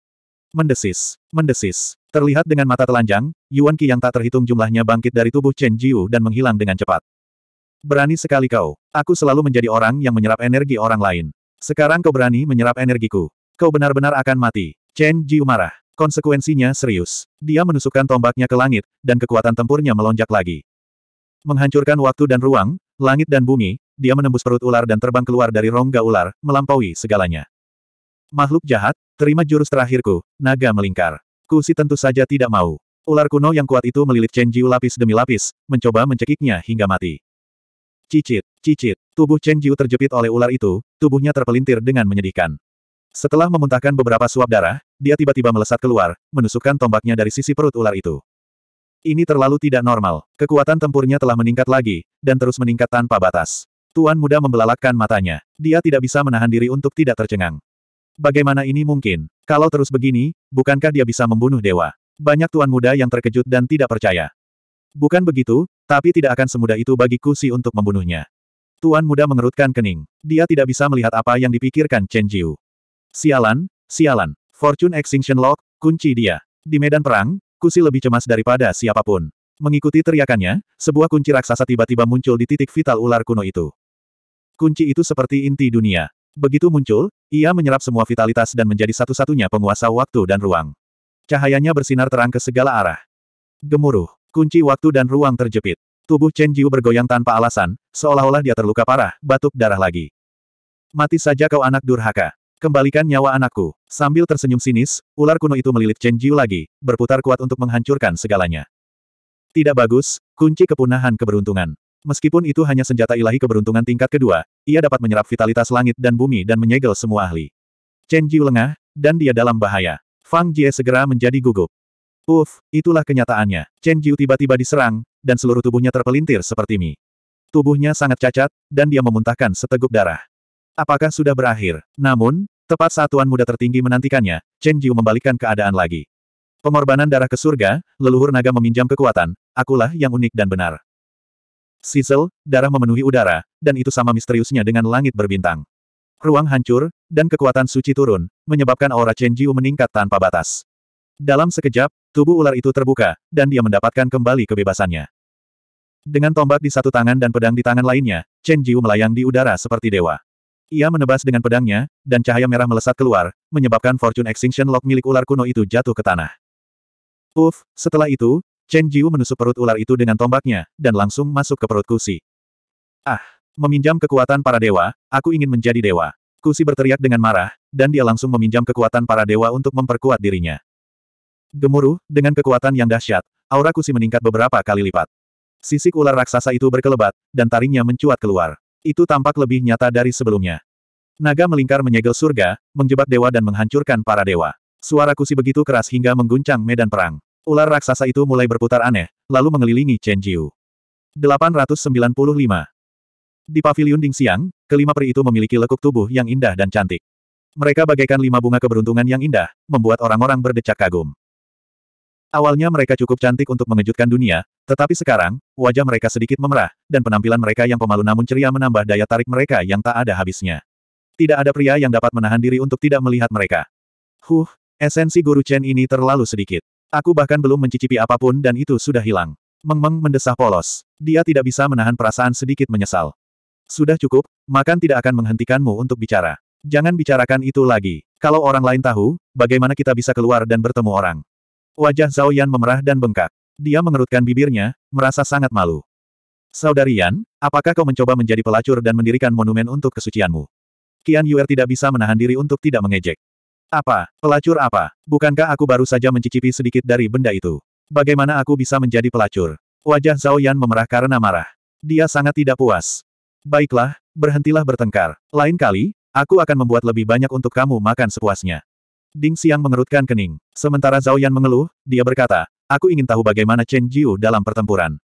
Mendesis, mendesis. Terlihat dengan mata telanjang, Yuan Qi yang tak terhitung jumlahnya bangkit dari tubuh Chen Jiu dan menghilang dengan cepat. Berani sekali kau. Aku selalu menjadi orang yang menyerap energi orang lain. Sekarang kau berani menyerap energiku. Kau benar-benar akan mati. Chen Jiu marah. Konsekuensinya serius. Dia menusukkan tombaknya ke langit, dan kekuatan tempurnya melonjak lagi. Menghancurkan waktu dan ruang, langit dan bumi, dia menembus perut ular dan terbang keluar dari rongga ular, melampaui segalanya. Makhluk jahat, terima jurus terakhirku, naga melingkar. Kusi tentu saja tidak mau. Ular kuno yang kuat itu melilit Chen Jiu lapis demi lapis, mencoba mencekiknya hingga mati. Cicit, cicit, tubuh Chen Jiu terjepit oleh ular itu, tubuhnya terpelintir dengan menyedihkan. Setelah memuntahkan beberapa suap darah, dia tiba-tiba melesat keluar, menusukkan tombaknya dari sisi perut ular itu. Ini terlalu tidak normal. Kekuatan tempurnya telah meningkat lagi, dan terus meningkat tanpa batas. Tuan muda membelalakkan matanya. Dia tidak bisa menahan diri untuk tidak tercengang. Bagaimana ini mungkin? Kalau terus begini, bukankah dia bisa membunuh dewa? Banyak tuan muda yang terkejut dan tidak percaya. Bukan begitu, tapi tidak akan semudah itu bagi Kusi untuk membunuhnya. Tuan muda mengerutkan kening. Dia tidak bisa melihat apa yang dipikirkan Chen Jiu. Sialan, sialan. Fortune Extinction Lock, kunci dia. Di medan perang, Kusi lebih cemas daripada siapapun. Mengikuti teriakannya, sebuah kunci raksasa tiba-tiba muncul di titik vital ular kuno itu. Kunci itu seperti inti dunia. Begitu muncul, ia menyerap semua vitalitas dan menjadi satu-satunya penguasa waktu dan ruang. Cahayanya bersinar terang ke segala arah. Gemuruh, kunci waktu dan ruang terjepit. Tubuh Chen Jiu bergoyang tanpa alasan, seolah-olah dia terluka parah, batuk darah lagi. Mati saja kau anak durhaka. Kembalikan nyawa anakku. Sambil tersenyum sinis, ular kuno itu melilit Chen Jiu lagi, berputar kuat untuk menghancurkan segalanya. Tidak bagus, kunci kepunahan keberuntungan. Meskipun itu hanya senjata ilahi keberuntungan tingkat kedua, ia dapat menyerap vitalitas langit dan bumi dan menyegel semua ahli. Chen Jiu lengah, dan dia dalam bahaya. Fang Jie segera menjadi gugup. Uf, itulah kenyataannya. Chen Jiu tiba-tiba diserang, dan seluruh tubuhnya terpelintir seperti mie. Tubuhnya sangat cacat, dan dia memuntahkan seteguk darah. Apakah sudah berakhir? Namun, Tepat saat tuan muda tertinggi menantikannya, Chen Jiu membalikkan keadaan lagi. Pengorbanan darah ke surga, leluhur naga meminjam kekuatan, akulah yang unik dan benar. Sizzle, darah memenuhi udara, dan itu sama misteriusnya dengan langit berbintang. Ruang hancur, dan kekuatan suci turun, menyebabkan aura Chen Jiu meningkat tanpa batas. Dalam sekejap, tubuh ular itu terbuka, dan dia mendapatkan kembali kebebasannya. Dengan tombak di satu tangan dan pedang di tangan lainnya, Chen Jiu melayang di udara seperti dewa. Ia menebas dengan pedangnya, dan cahaya merah melesat keluar, menyebabkan Fortune Extinction Lock milik ular kuno itu jatuh ke tanah. Uf, setelah itu, Chen Jiu menusuk perut ular itu dengan tombaknya, dan langsung masuk ke perut Kusi. Ah, meminjam kekuatan para dewa, aku ingin menjadi dewa. Kusi berteriak dengan marah, dan dia langsung meminjam kekuatan para dewa untuk memperkuat dirinya. Gemuruh, dengan kekuatan yang dahsyat, aura Kusi meningkat beberapa kali lipat. Sisik ular raksasa itu berkelebat, dan taringnya mencuat keluar. Itu tampak lebih nyata dari sebelumnya. Naga melingkar menyegel surga, menjebak dewa dan menghancurkan para dewa. Suara kusi begitu keras hingga mengguncang medan perang. Ular raksasa itu mulai berputar aneh, lalu mengelilingi Chen Jiu. 895. Di paviliun Ding Siang, kelima peri itu memiliki lekuk tubuh yang indah dan cantik. Mereka bagaikan lima bunga keberuntungan yang indah, membuat orang-orang berdecak kagum. Awalnya mereka cukup cantik untuk mengejutkan dunia, tetapi sekarang, wajah mereka sedikit memerah, dan penampilan mereka yang pemalu namun ceria menambah daya tarik mereka yang tak ada habisnya. Tidak ada pria yang dapat menahan diri untuk tidak melihat mereka. Huh, esensi guru Chen ini terlalu sedikit. Aku bahkan belum mencicipi apapun dan itu sudah hilang. Mengmeng -meng mendesah polos. Dia tidak bisa menahan perasaan sedikit menyesal. Sudah cukup, makan tidak akan menghentikanmu untuk bicara. Jangan bicarakan itu lagi. Kalau orang lain tahu, bagaimana kita bisa keluar dan bertemu orang? Wajah Zhao Yan memerah dan bengkak. Dia mengerutkan bibirnya, merasa sangat malu. Saudari Yan, apakah kau mencoba menjadi pelacur dan mendirikan monumen untuk kesucianmu? Qian Yuer tidak bisa menahan diri untuk tidak mengejek. Apa, pelacur apa? Bukankah aku baru saja mencicipi sedikit dari benda itu? Bagaimana aku bisa menjadi pelacur? Wajah Zhao Yan memerah karena marah. Dia sangat tidak puas. Baiklah, berhentilah bertengkar. Lain kali, aku akan membuat lebih banyak untuk kamu makan sepuasnya. Ding Xiang mengerutkan kening. Sementara Zhao Yan mengeluh, dia berkata, Aku ingin tahu bagaimana Chen Jiu dalam pertempuran.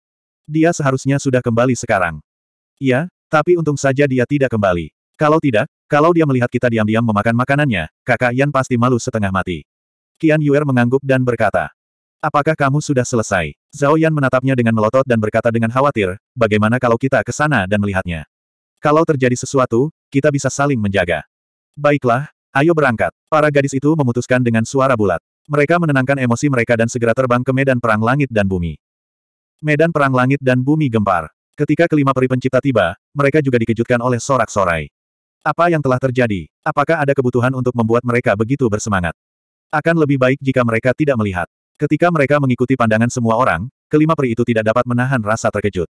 Dia seharusnya sudah kembali sekarang. Iya, tapi untung saja dia tidak kembali. Kalau tidak, kalau dia melihat kita diam-diam memakan makanannya, kakak Yan pasti malu setengah mati. Qian Yuer mengangguk dan berkata, Apakah kamu sudah selesai? Zhao Yan menatapnya dengan melotot dan berkata dengan khawatir, bagaimana kalau kita ke sana dan melihatnya? Kalau terjadi sesuatu, kita bisa saling menjaga. Baiklah, Ayo berangkat. Para gadis itu memutuskan dengan suara bulat. Mereka menenangkan emosi mereka dan segera terbang ke medan perang langit dan bumi. Medan perang langit dan bumi gempar. Ketika kelima peri pencipta tiba, mereka juga dikejutkan oleh sorak-sorai. Apa yang telah terjadi? Apakah ada kebutuhan untuk membuat mereka begitu bersemangat? Akan lebih baik jika mereka tidak melihat. Ketika mereka mengikuti pandangan semua orang, kelima peri itu tidak dapat menahan rasa terkejut.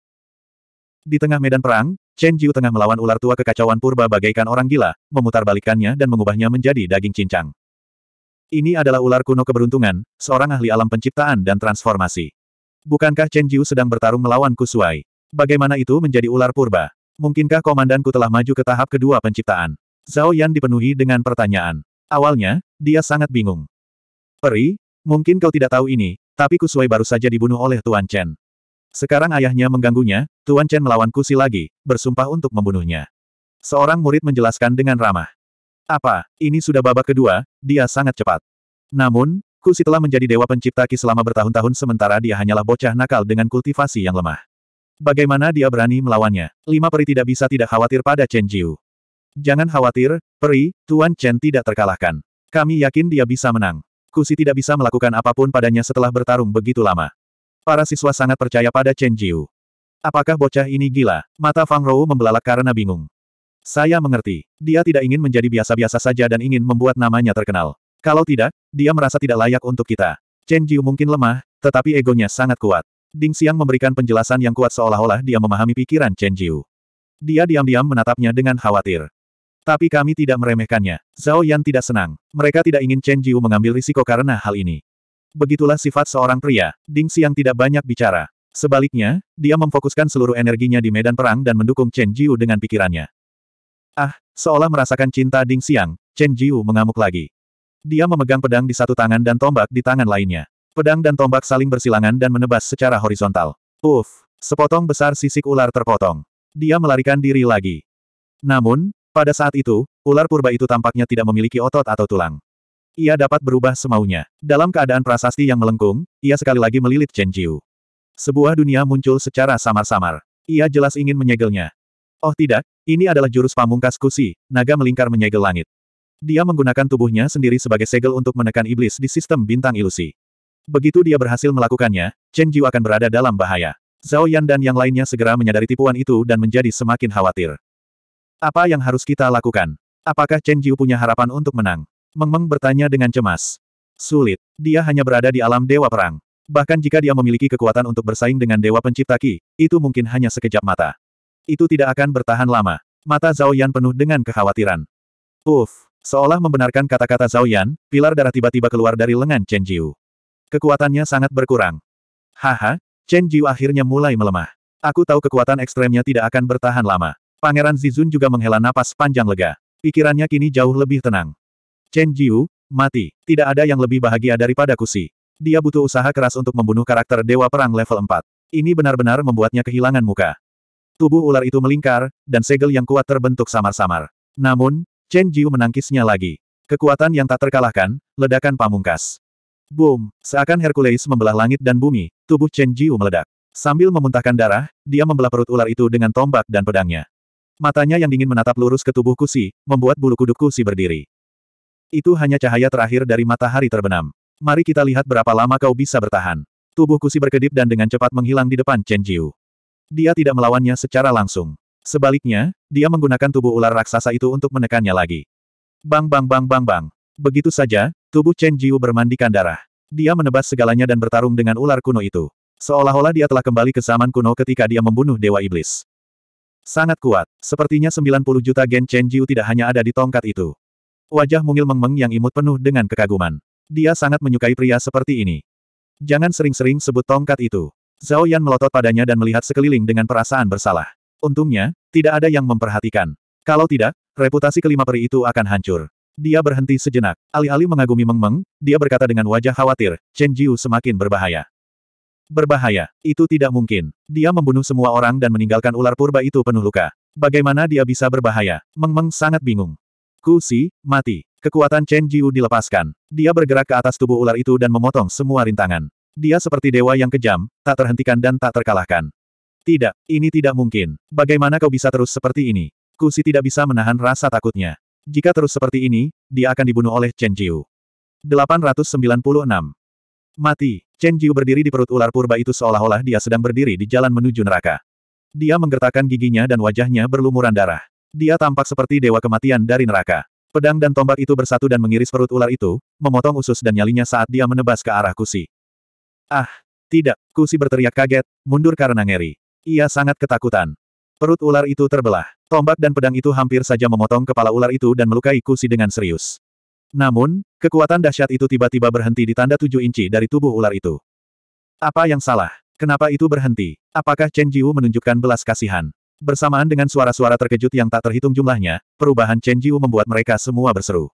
Di tengah medan perang, Chen Jiu tengah melawan ular tua kekacauan purba bagaikan orang gila, memutarbalikannya dan mengubahnya menjadi daging cincang. Ini adalah ular kuno keberuntungan, seorang ahli alam penciptaan dan transformasi. Bukankah Chen Jiu sedang bertarung melawan Kusuai? Bagaimana itu menjadi ular purba? Mungkinkah komandanku telah maju ke tahap kedua penciptaan? Zhao Yan dipenuhi dengan pertanyaan. Awalnya, dia sangat bingung. Peri, mungkin kau tidak tahu ini, tapi Kusuai baru saja dibunuh oleh Tuan Chen. Sekarang ayahnya mengganggunya, Tuan Chen melawan Kusi lagi, bersumpah untuk membunuhnya. Seorang murid menjelaskan dengan ramah. Apa, ini sudah babak kedua, dia sangat cepat. Namun, Kusi telah menjadi dewa pencipta Ki selama bertahun-tahun sementara dia hanyalah bocah nakal dengan kultivasi yang lemah. Bagaimana dia berani melawannya? Lima peri tidak bisa tidak khawatir pada Chen Jiu. Jangan khawatir, peri, Tuan Chen tidak terkalahkan. Kami yakin dia bisa menang. Kusi tidak bisa melakukan apapun padanya setelah bertarung begitu lama. Para siswa sangat percaya pada Chen Jiu. Apakah bocah ini gila? Mata Fang Rou membelalak karena bingung. Saya mengerti. Dia tidak ingin menjadi biasa-biasa saja dan ingin membuat namanya terkenal. Kalau tidak, dia merasa tidak layak untuk kita. Chen Jiu mungkin lemah, tetapi egonya sangat kuat. Ding Xiang memberikan penjelasan yang kuat seolah-olah dia memahami pikiran Chen Jiu. Dia diam-diam menatapnya dengan khawatir. Tapi kami tidak meremehkannya. Zhao Yan tidak senang. Mereka tidak ingin Chen Jiu mengambil risiko karena hal ini. Begitulah sifat seorang pria, Ding Xiang tidak banyak bicara. Sebaliknya, dia memfokuskan seluruh energinya di medan perang dan mendukung Chen Jiu dengan pikirannya. Ah, seolah merasakan cinta Ding Xiang, Chen Jiu mengamuk lagi. Dia memegang pedang di satu tangan dan tombak di tangan lainnya. Pedang dan tombak saling bersilangan dan menebas secara horizontal. Uf, sepotong besar sisik ular terpotong. Dia melarikan diri lagi. Namun, pada saat itu, ular purba itu tampaknya tidak memiliki otot atau tulang. Ia dapat berubah semaunya. Dalam keadaan prasasti yang melengkung, ia sekali lagi melilit Chen Jiu. Sebuah dunia muncul secara samar-samar. Ia jelas ingin menyegelnya. Oh tidak, ini adalah jurus pamungkas kusi, naga melingkar menyegel langit. Dia menggunakan tubuhnya sendiri sebagai segel untuk menekan iblis di sistem bintang ilusi. Begitu dia berhasil melakukannya, Chen Jiu akan berada dalam bahaya. Zhao Yan dan yang lainnya segera menyadari tipuan itu dan menjadi semakin khawatir. Apa yang harus kita lakukan? Apakah Chen Jiu punya harapan untuk menang? Meng bertanya dengan cemas. Sulit. Dia hanya berada di alam Dewa Perang. Bahkan jika dia memiliki kekuatan untuk bersaing dengan Dewa Pencipta Ki, itu mungkin hanya sekejap mata. Itu tidak akan bertahan lama. Mata Zhao Yan penuh dengan kekhawatiran. Uff, seolah membenarkan kata-kata Zhao Yan, pilar darah tiba-tiba keluar dari lengan Chen Jiu. Kekuatannya sangat berkurang. Haha, Chen Jiu akhirnya mulai melemah. Aku tahu kekuatan ekstremnya tidak akan bertahan lama. Pangeran Zizun juga menghela napas panjang lega. Pikirannya kini jauh lebih tenang. Chen Jiu, mati. Tidak ada yang lebih bahagia daripada Kusi. Dia butuh usaha keras untuk membunuh karakter Dewa Perang level 4. Ini benar-benar membuatnya kehilangan muka. Tubuh ular itu melingkar, dan segel yang kuat terbentuk samar-samar. Namun, Chen Jiu menangkisnya lagi. Kekuatan yang tak terkalahkan, ledakan pamungkas. Boom! Seakan Hercules membelah langit dan bumi, tubuh Chen Jiu meledak. Sambil memuntahkan darah, dia membelah perut ular itu dengan tombak dan pedangnya. Matanya yang dingin menatap lurus ke tubuh Kusi, membuat bulu kuduk Kusi berdiri. Itu hanya cahaya terakhir dari matahari terbenam. Mari kita lihat berapa lama kau bisa bertahan. Tubuh Kusi berkedip dan dengan cepat menghilang di depan Chen Jiu. Dia tidak melawannya secara langsung. Sebaliknya, dia menggunakan tubuh ular raksasa itu untuk menekannya lagi. Bang bang bang bang bang. Begitu saja, tubuh Chen Jiu bermandikan darah. Dia menebas segalanya dan bertarung dengan ular kuno itu. Seolah-olah dia telah kembali ke zaman kuno ketika dia membunuh Dewa Iblis. Sangat kuat, sepertinya 90 juta gen Chen Jiu tidak hanya ada di tongkat itu. Wajah mungil mengmeng yang imut penuh dengan kekaguman. Dia sangat menyukai pria seperti ini. Jangan sering-sering sebut tongkat itu. Zhao Yan melotot padanya dan melihat sekeliling dengan perasaan bersalah. Untungnya, tidak ada yang memperhatikan. Kalau tidak, reputasi kelima peri itu akan hancur. Dia berhenti sejenak. Alih-alih mengagumi Meng Meng, dia berkata dengan wajah khawatir, Chen Jiu semakin berbahaya. Berbahaya, itu tidak mungkin. Dia membunuh semua orang dan meninggalkan ular purba itu penuh luka. Bagaimana dia bisa berbahaya? Meng Meng sangat bingung. Ku Si, mati. Kekuatan Chen Jiu dilepaskan. Dia bergerak ke atas tubuh ular itu dan memotong semua rintangan. Dia seperti dewa yang kejam, tak terhentikan dan tak terkalahkan. Tidak, ini tidak mungkin. Bagaimana kau bisa terus seperti ini? Kusi tidak bisa menahan rasa takutnya. Jika terus seperti ini, dia akan dibunuh oleh Chen Jiu. 896. Mati. Chen Jiu berdiri di perut ular purba itu seolah-olah dia sedang berdiri di jalan menuju neraka. Dia menggertakkan giginya dan wajahnya berlumuran darah. Dia tampak seperti dewa kematian dari neraka. Pedang dan tombak itu bersatu dan mengiris perut ular itu, memotong usus dan nyalinya saat dia menebas ke arah Kusi. Ah, tidak, Kusi berteriak kaget, mundur karena ngeri. Ia sangat ketakutan. Perut ular itu terbelah. Tombak dan pedang itu hampir saja memotong kepala ular itu dan melukai Kusi dengan serius. Namun, kekuatan dahsyat itu tiba-tiba berhenti di tanda tujuh inci dari tubuh ular itu. Apa yang salah? Kenapa itu berhenti? Apakah Chen Jiu menunjukkan belas kasihan? Bersamaan dengan suara-suara terkejut yang tak terhitung jumlahnya, perubahan Chen Jiu membuat mereka semua berseru.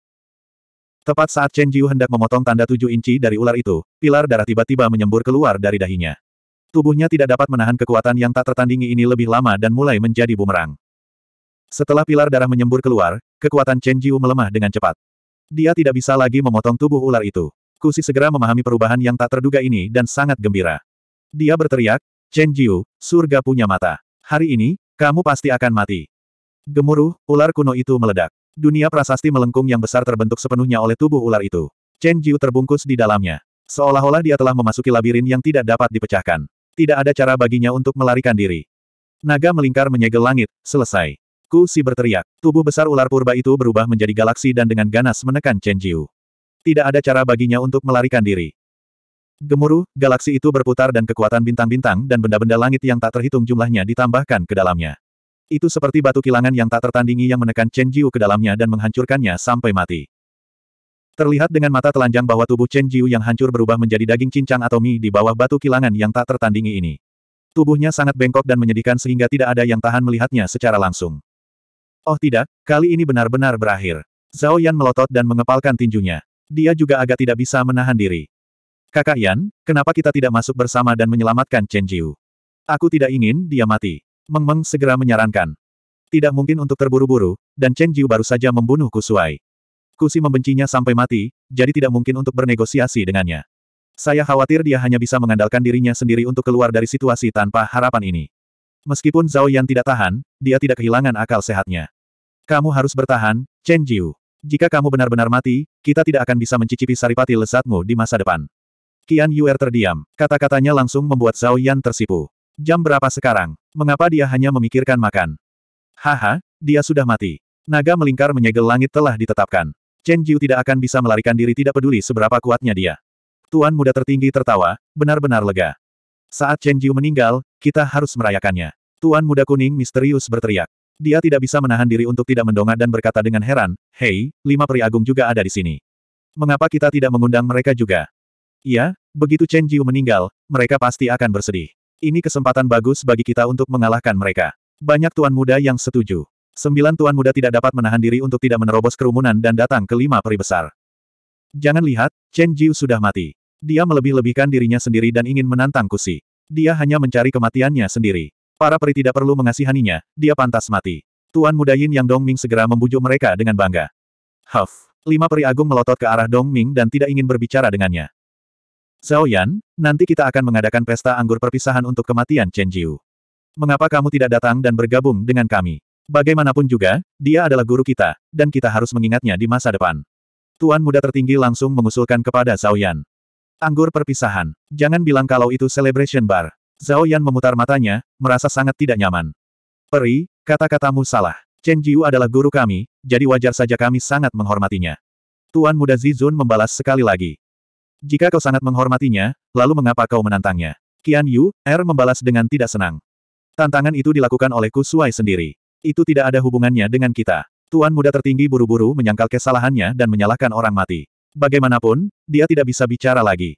Tepat saat Chen Jiu hendak memotong tanda tujuh inci dari ular itu, pilar darah tiba-tiba menyembur keluar dari dahinya. Tubuhnya tidak dapat menahan kekuatan yang tak tertandingi ini lebih lama dan mulai menjadi bumerang. Setelah pilar darah menyembur keluar, kekuatan Chen Jiu melemah dengan cepat. Dia tidak bisa lagi memotong tubuh ular itu. Kusi segera memahami perubahan yang tak terduga ini dan sangat gembira. Dia berteriak, Chen Jiu, surga punya mata. Hari ini, kamu pasti akan mati. Gemuruh, ular kuno itu meledak. Dunia prasasti melengkung yang besar terbentuk sepenuhnya oleh tubuh ular itu. Chen Jiu terbungkus di dalamnya. Seolah-olah dia telah memasuki labirin yang tidak dapat dipecahkan. Tidak ada cara baginya untuk melarikan diri. Naga melingkar menyegel langit, selesai. Ku si berteriak. Tubuh besar ular purba itu berubah menjadi galaksi dan dengan ganas menekan Chen Jiu. Tidak ada cara baginya untuk melarikan diri. Gemuruh, galaksi itu berputar dan kekuatan bintang-bintang dan benda-benda langit yang tak terhitung jumlahnya ditambahkan ke dalamnya. Itu seperti batu kilangan yang tak tertandingi yang menekan Chen Jiu ke dalamnya dan menghancurkannya sampai mati. Terlihat dengan mata telanjang bahwa tubuh Chen Jiu yang hancur berubah menjadi daging cincang atau mie di bawah batu kilangan yang tak tertandingi ini. Tubuhnya sangat bengkok dan menyedihkan sehingga tidak ada yang tahan melihatnya secara langsung. Oh tidak, kali ini benar-benar berakhir. Zhao Yan melotot dan mengepalkan tinjunya. Dia juga agak tidak bisa menahan diri. Kakak Yan, kenapa kita tidak masuk bersama dan menyelamatkan Chen Jiu? Aku tidak ingin dia mati. Meng Meng segera menyarankan. Tidak mungkin untuk terburu-buru, dan Chen Jiu baru saja membunuh Kusuai. Kusi membencinya sampai mati, jadi tidak mungkin untuk bernegosiasi dengannya. Saya khawatir dia hanya bisa mengandalkan dirinya sendiri untuk keluar dari situasi tanpa harapan ini. Meskipun Zhao Yan tidak tahan, dia tidak kehilangan akal sehatnya. Kamu harus bertahan, Chen Jiu. Jika kamu benar-benar mati, kita tidak akan bisa mencicipi saripati lezatmu di masa depan. Qian Yuer terdiam. Kata-katanya langsung membuat Zhao Yan tersipu. Jam berapa sekarang? Mengapa dia hanya memikirkan makan? Haha, dia sudah mati. Naga melingkar menyegel langit telah ditetapkan. Chen Jiu tidak akan bisa melarikan diri tidak peduli seberapa kuatnya dia. Tuan muda tertinggi tertawa, benar-benar lega. Saat Chen Jiu meninggal, kita harus merayakannya. Tuan muda kuning misterius berteriak. Dia tidak bisa menahan diri untuk tidak mendongak dan berkata dengan heran, Hei, lima peri agung juga ada di sini. Mengapa kita tidak mengundang mereka juga? Iya, begitu Chen Jiu meninggal, mereka pasti akan bersedih. Ini kesempatan bagus bagi kita untuk mengalahkan mereka. Banyak tuan muda yang setuju. Sembilan tuan muda tidak dapat menahan diri untuk tidak menerobos kerumunan dan datang ke lima peri besar. Jangan lihat, Chen Jiu sudah mati. Dia melebih-lebihkan dirinya sendiri dan ingin menantang Kusi. Dia hanya mencari kematiannya sendiri. Para peri tidak perlu mengasihaninya, dia pantas mati. Tuan muda Yin Yang Dong Ming segera membujuk mereka dengan bangga. Huff! Lima peri agung melotot ke arah Dong Ming dan tidak ingin berbicara dengannya. Zhao Yan, nanti kita akan mengadakan pesta anggur perpisahan untuk kematian Chen Jiu. Mengapa kamu tidak datang dan bergabung dengan kami? Bagaimanapun juga, dia adalah guru kita, dan kita harus mengingatnya di masa depan. Tuan muda tertinggi langsung mengusulkan kepada Zhao Yan. Anggur perpisahan. Jangan bilang kalau itu celebration bar. Zhao Yan memutar matanya, merasa sangat tidak nyaman. Peri, kata-katamu salah. Chen Jiu adalah guru kami, jadi wajar saja kami sangat menghormatinya. Tuan muda Zizun membalas sekali lagi. Jika kau sangat menghormatinya, lalu mengapa kau menantangnya? Qian Yu, Er membalas dengan tidak senang. Tantangan itu dilakukan oleh Ku Suai sendiri. Itu tidak ada hubungannya dengan kita. Tuan muda tertinggi buru-buru menyangkal kesalahannya dan menyalahkan orang mati. Bagaimanapun, dia tidak bisa bicara lagi.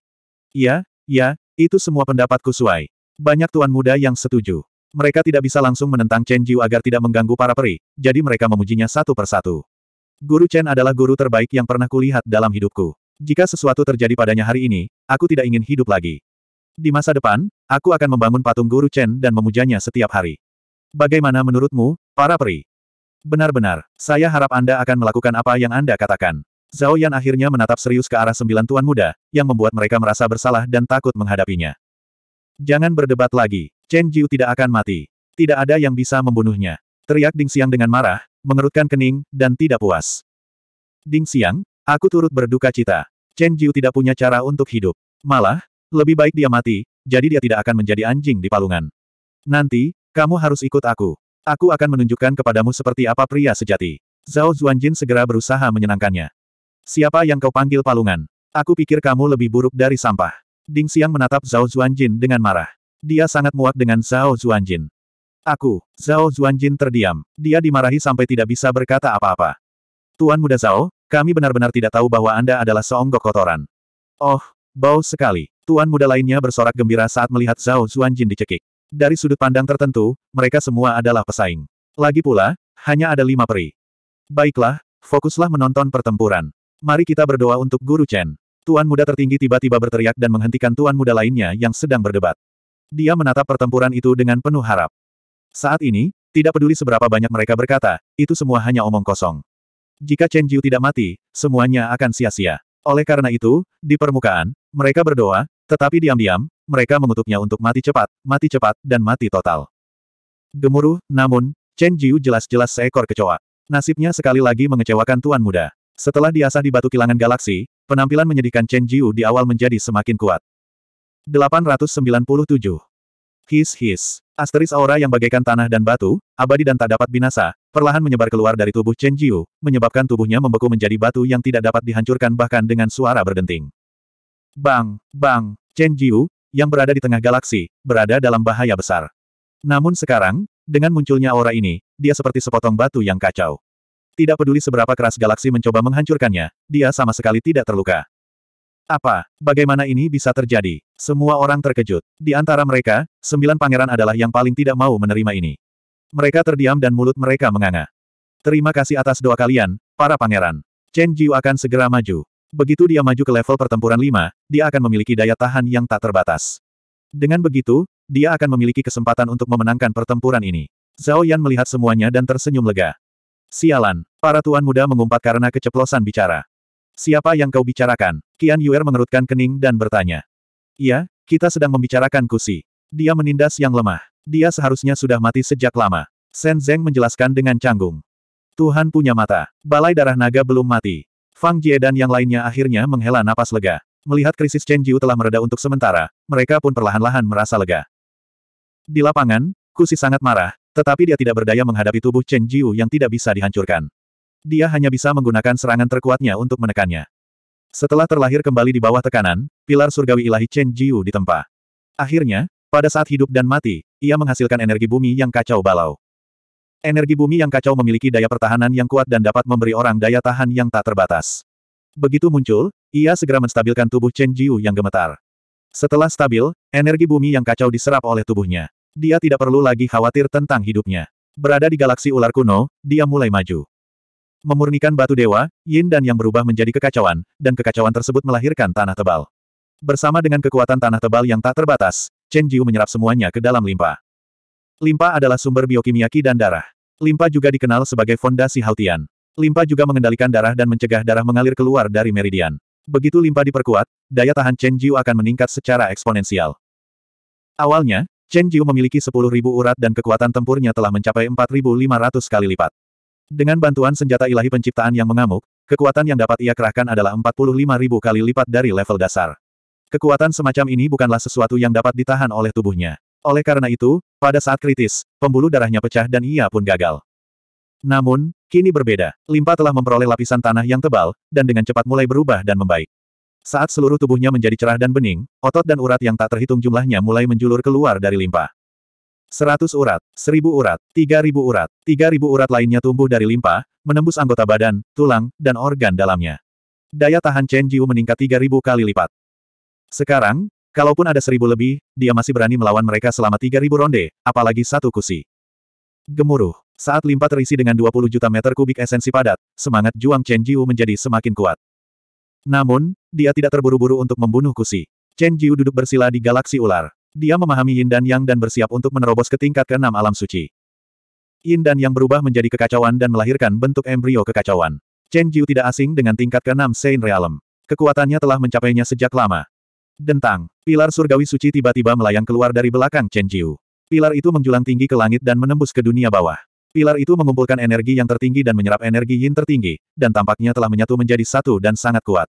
Ya, ya, itu semua pendapat Ku Suai. Banyak tuan muda yang setuju. Mereka tidak bisa langsung menentang Chen Jiu agar tidak mengganggu para peri, jadi mereka memujinya satu persatu. Guru Chen adalah guru terbaik yang pernah kulihat dalam hidupku. Jika sesuatu terjadi padanya hari ini, aku tidak ingin hidup lagi. Di masa depan, aku akan membangun patung Guru Chen dan memujanya setiap hari. Bagaimana menurutmu, para peri? Benar-benar, saya harap Anda akan melakukan apa yang Anda katakan. Zhao Yan akhirnya menatap serius ke arah sembilan tuan muda, yang membuat mereka merasa bersalah dan takut menghadapinya. Jangan berdebat lagi, Chen Jiu tidak akan mati. Tidak ada yang bisa membunuhnya. Teriak Ding Xiang dengan marah, mengerutkan kening, dan tidak puas. Ding Xiang, Aku turut berduka cita. Chen Jiu tidak punya cara untuk hidup. Malah, lebih baik dia mati, jadi dia tidak akan menjadi anjing di palungan. Nanti, kamu harus ikut aku. Aku akan menunjukkan kepadamu seperti apa pria sejati. Zhao Zuanjin segera berusaha menyenangkannya. Siapa yang kau panggil palungan? Aku pikir kamu lebih buruk dari sampah. Ding Xiang menatap Zhao Zuanjin dengan marah. Dia sangat muak dengan Zhao Zuanjin. Aku, Zhao Zuanjin terdiam. Dia dimarahi sampai tidak bisa berkata apa-apa. Tuan muda Zhao, kami benar-benar tidak tahu bahwa Anda adalah seonggok kotoran. Oh, bau sekali. Tuan muda lainnya bersorak gembira saat melihat Zhao Zuanjin dicekik. Dari sudut pandang tertentu, mereka semua adalah pesaing. Lagi pula, hanya ada lima peri. Baiklah, fokuslah menonton pertempuran. Mari kita berdoa untuk Guru Chen. Tuan muda tertinggi tiba-tiba berteriak dan menghentikan tuan muda lainnya yang sedang berdebat. Dia menatap pertempuran itu dengan penuh harap. Saat ini, tidak peduli seberapa banyak mereka berkata, itu semua hanya omong kosong. Jika Chen Jiu tidak mati, semuanya akan sia-sia. Oleh karena itu, di permukaan, mereka berdoa, tetapi diam-diam, mereka mengutuknya untuk mati cepat, mati cepat, dan mati total. Gemuruh, namun, Chen Jiu jelas-jelas seekor kecoa. Nasibnya sekali lagi mengecewakan tuan muda. Setelah diasah di batu kilangan galaksi, penampilan menyedihkan Chen Jiu di awal menjadi semakin kuat. 897 His-his. Asteris aura yang bagaikan tanah dan batu, abadi dan tak dapat binasa, perlahan menyebar keluar dari tubuh Chen Jiu, menyebabkan tubuhnya membeku menjadi batu yang tidak dapat dihancurkan bahkan dengan suara berdenting. Bang, bang, Chen Jiu, yang berada di tengah galaksi, berada dalam bahaya besar. Namun sekarang, dengan munculnya aura ini, dia seperti sepotong batu yang kacau. Tidak peduli seberapa keras galaksi mencoba menghancurkannya, dia sama sekali tidak terluka. Apa? Bagaimana ini bisa terjadi? Semua orang terkejut. Di antara mereka, sembilan pangeran adalah yang paling tidak mau menerima ini. Mereka terdiam dan mulut mereka menganga. Terima kasih atas doa kalian, para pangeran. Chen Jiu akan segera maju. Begitu dia maju ke level pertempuran 5, dia akan memiliki daya tahan yang tak terbatas. Dengan begitu, dia akan memiliki kesempatan untuk memenangkan pertempuran ini. Zhao Yan melihat semuanya dan tersenyum lega. Sialan, para tuan muda mengumpat karena keceplosan bicara. Siapa yang kau bicarakan? Qian Yuer mengerutkan kening dan bertanya. Iya, kita sedang membicarakan Kusi. Dia menindas yang lemah. Dia seharusnya sudah mati sejak lama. Shen Zeng menjelaskan dengan canggung. Tuhan punya mata. Balai darah naga belum mati. Fang Jie dan yang lainnya akhirnya menghela napas lega. Melihat krisis Chen Jiu telah mereda untuk sementara, mereka pun perlahan-lahan merasa lega. Di lapangan, Kusi sangat marah, tetapi dia tidak berdaya menghadapi tubuh Chen Jiu yang tidak bisa dihancurkan. Dia hanya bisa menggunakan serangan terkuatnya untuk menekannya. Setelah terlahir kembali di bawah tekanan, pilar surgawi ilahi Chen Jiu ditempa. Akhirnya, pada saat hidup dan mati, ia menghasilkan energi bumi yang kacau balau. Energi bumi yang kacau memiliki daya pertahanan yang kuat dan dapat memberi orang daya tahan yang tak terbatas. Begitu muncul, ia segera menstabilkan tubuh Chen Jiu yang gemetar. Setelah stabil, energi bumi yang kacau diserap oleh tubuhnya. Dia tidak perlu lagi khawatir tentang hidupnya. Berada di galaksi ular kuno, dia mulai maju. Memurnikan batu dewa, yin dan yang berubah menjadi kekacauan, dan kekacauan tersebut melahirkan tanah tebal. Bersama dengan kekuatan tanah tebal yang tak terbatas, Chen Jiu menyerap semuanya ke dalam limpa. Limpa adalah sumber biokimia ki dan darah. Limpa juga dikenal sebagai fondasi Hautian. Limpa juga mengendalikan darah dan mencegah darah mengalir keluar dari meridian. Begitu limpa diperkuat, daya tahan Chen Jiu akan meningkat secara eksponensial. Awalnya, Chen Jiu memiliki 10.000 urat dan kekuatan tempurnya telah mencapai 4.500 kali lipat. Dengan bantuan senjata ilahi penciptaan yang mengamuk, kekuatan yang dapat ia kerahkan adalah 45.000 kali lipat dari level dasar. Kekuatan semacam ini bukanlah sesuatu yang dapat ditahan oleh tubuhnya. Oleh karena itu, pada saat kritis, pembuluh darahnya pecah dan ia pun gagal. Namun, kini berbeda. Limpa telah memperoleh lapisan tanah yang tebal, dan dengan cepat mulai berubah dan membaik. Saat seluruh tubuhnya menjadi cerah dan bening, otot dan urat yang tak terhitung jumlahnya mulai menjulur keluar dari limpa. Seratus urat, seribu urat, tiga ribu urat, tiga ribu urat lainnya tumbuh dari limpa, menembus anggota badan, tulang, dan organ dalamnya. Daya tahan Chen Jiu meningkat tiga ribu kali lipat. Sekarang, kalaupun ada seribu lebih, dia masih berani melawan mereka selama tiga ribu ronde, apalagi satu Kusi. Gemuruh. Saat limpa terisi dengan 20 juta meter kubik esensi padat, semangat Juang Chen Jiu menjadi semakin kuat. Namun, dia tidak terburu-buru untuk membunuh Kusi. Chen Jiu duduk bersila di galaksi ular. Dia memahami Yin dan Yang dan bersiap untuk menerobos ke tingkat keenam alam suci. Yin dan Yang berubah menjadi kekacauan dan melahirkan bentuk embrio kekacauan. Chen Jiu tidak asing dengan tingkat keenam Sein Realm. Kekuatannya telah mencapainya sejak lama. Dentang, pilar surgawi suci tiba-tiba melayang keluar dari belakang Chen Jiu. Pilar itu menjulang tinggi ke langit dan menembus ke dunia bawah. Pilar itu mengumpulkan energi yang tertinggi dan menyerap energi yin tertinggi, dan tampaknya telah menyatu menjadi satu dan sangat kuat.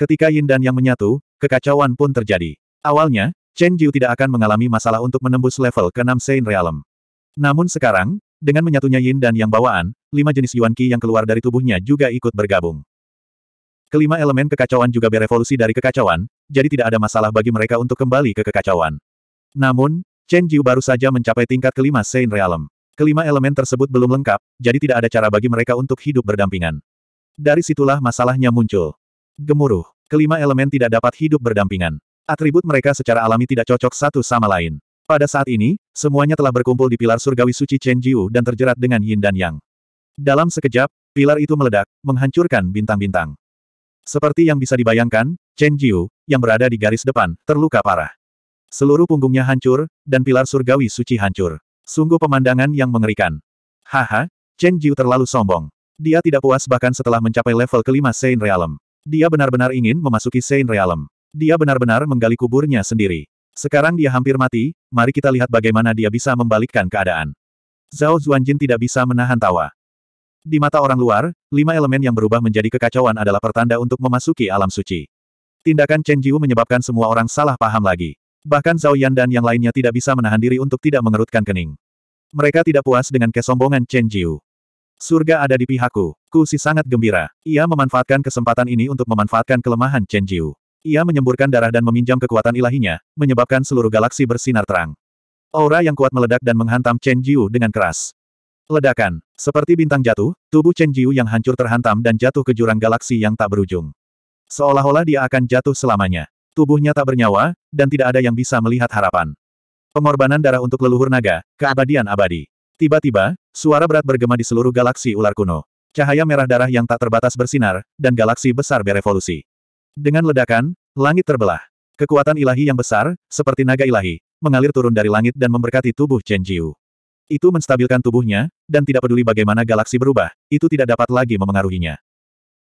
Ketika yin dan yang menyatu, kekacauan pun terjadi. Awalnya, Chen Jiu tidak akan mengalami masalah untuk menembus level ke-6 Sein Realm. Namun sekarang, dengan menyatunya Yin dan Yang bawaan, lima jenis Yuan Qi yang keluar dari tubuhnya juga ikut bergabung. Kelima elemen kekacauan juga berevolusi dari kekacauan, jadi tidak ada masalah bagi mereka untuk kembali ke kekacauan. Namun, Chen Jiu baru saja mencapai tingkat kelima Sein Realm. Kelima elemen tersebut belum lengkap, jadi tidak ada cara bagi mereka untuk hidup berdampingan. Dari situlah masalahnya muncul. Gemuruh, kelima elemen tidak dapat hidup berdampingan. Atribut mereka secara alami tidak cocok satu sama lain. Pada saat ini, semuanya telah berkumpul di pilar surgawi suci Chen Jiu dan terjerat dengan Yin dan Yang. Dalam sekejap, pilar itu meledak, menghancurkan bintang-bintang. Seperti yang bisa dibayangkan, Chen Jiu, yang berada di garis depan, terluka parah. Seluruh punggungnya hancur, dan pilar surgawi suci hancur. Sungguh pemandangan yang mengerikan. Haha, Chen Jiu terlalu sombong. Dia tidak puas bahkan setelah mencapai level kelima Sein Realm. Dia benar-benar ingin memasuki Sein Realm. Dia benar-benar menggali kuburnya sendiri. Sekarang dia hampir mati, mari kita lihat bagaimana dia bisa membalikkan keadaan. Zhao Zuanjin tidak bisa menahan tawa. Di mata orang luar, lima elemen yang berubah menjadi kekacauan adalah pertanda untuk memasuki alam suci. Tindakan Chen Jiu menyebabkan semua orang salah paham lagi. Bahkan Zhao Yan dan yang lainnya tidak bisa menahan diri untuk tidak mengerutkan kening. Mereka tidak puas dengan kesombongan Chen Jiu. Surga ada di pihakku. Ku si sangat gembira. Ia memanfaatkan kesempatan ini untuk memanfaatkan kelemahan Chen Jiu. Ia menyemburkan darah dan meminjam kekuatan ilahinya, menyebabkan seluruh galaksi bersinar terang. Aura yang kuat meledak dan menghantam Chen Jiu dengan keras. Ledakan. Seperti bintang jatuh, tubuh Chen Jiu yang hancur terhantam dan jatuh ke jurang galaksi yang tak berujung. Seolah-olah dia akan jatuh selamanya. Tubuhnya tak bernyawa, dan tidak ada yang bisa melihat harapan. Pengorbanan darah untuk leluhur naga, keabadian abadi. Tiba-tiba, suara berat bergema di seluruh galaksi ular kuno. Cahaya merah darah yang tak terbatas bersinar, dan galaksi besar berevolusi. Dengan ledakan, langit terbelah. Kekuatan ilahi yang besar, seperti naga ilahi, mengalir turun dari langit dan memberkati tubuh Chen Jiu. Itu menstabilkan tubuhnya, dan tidak peduli bagaimana galaksi berubah, itu tidak dapat lagi memengaruhinya.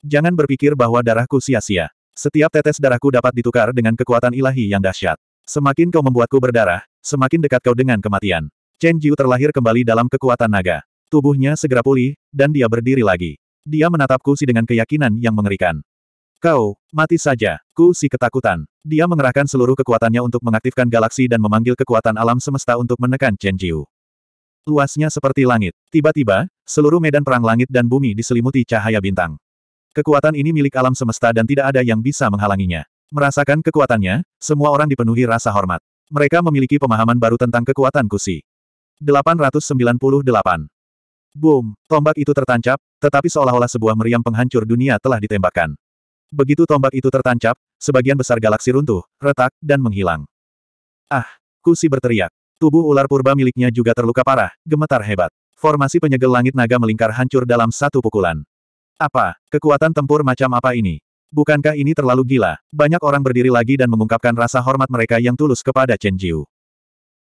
Jangan berpikir bahwa darahku sia-sia. Setiap tetes darahku dapat ditukar dengan kekuatan ilahi yang dahsyat. Semakin kau membuatku berdarah, semakin dekat kau dengan kematian. Chen Jiu terlahir kembali dalam kekuatan naga. Tubuhnya segera pulih, dan dia berdiri lagi. Dia menatapku si dengan keyakinan yang mengerikan. Kau, mati saja. Ku si ketakutan. Dia mengerahkan seluruh kekuatannya untuk mengaktifkan galaksi dan memanggil kekuatan alam semesta untuk menekan Chen Jiu. Luasnya seperti langit. Tiba-tiba, seluruh medan perang langit dan bumi diselimuti cahaya bintang. Kekuatan ini milik alam semesta dan tidak ada yang bisa menghalanginya. Merasakan kekuatannya, semua orang dipenuhi rasa hormat. Mereka memiliki pemahaman baru tentang kekuatan Kusi. 898. Boom, tombak itu tertancap, tetapi seolah-olah sebuah meriam penghancur dunia telah ditembakkan. Begitu tombak itu tertancap, sebagian besar galaksi runtuh, retak, dan menghilang. Ah! Kusi berteriak. Tubuh ular purba miliknya juga terluka parah, gemetar hebat. Formasi penyegel langit naga melingkar hancur dalam satu pukulan. Apa? Kekuatan tempur macam apa ini? Bukankah ini terlalu gila? Banyak orang berdiri lagi dan mengungkapkan rasa hormat mereka yang tulus kepada Chen Jiu.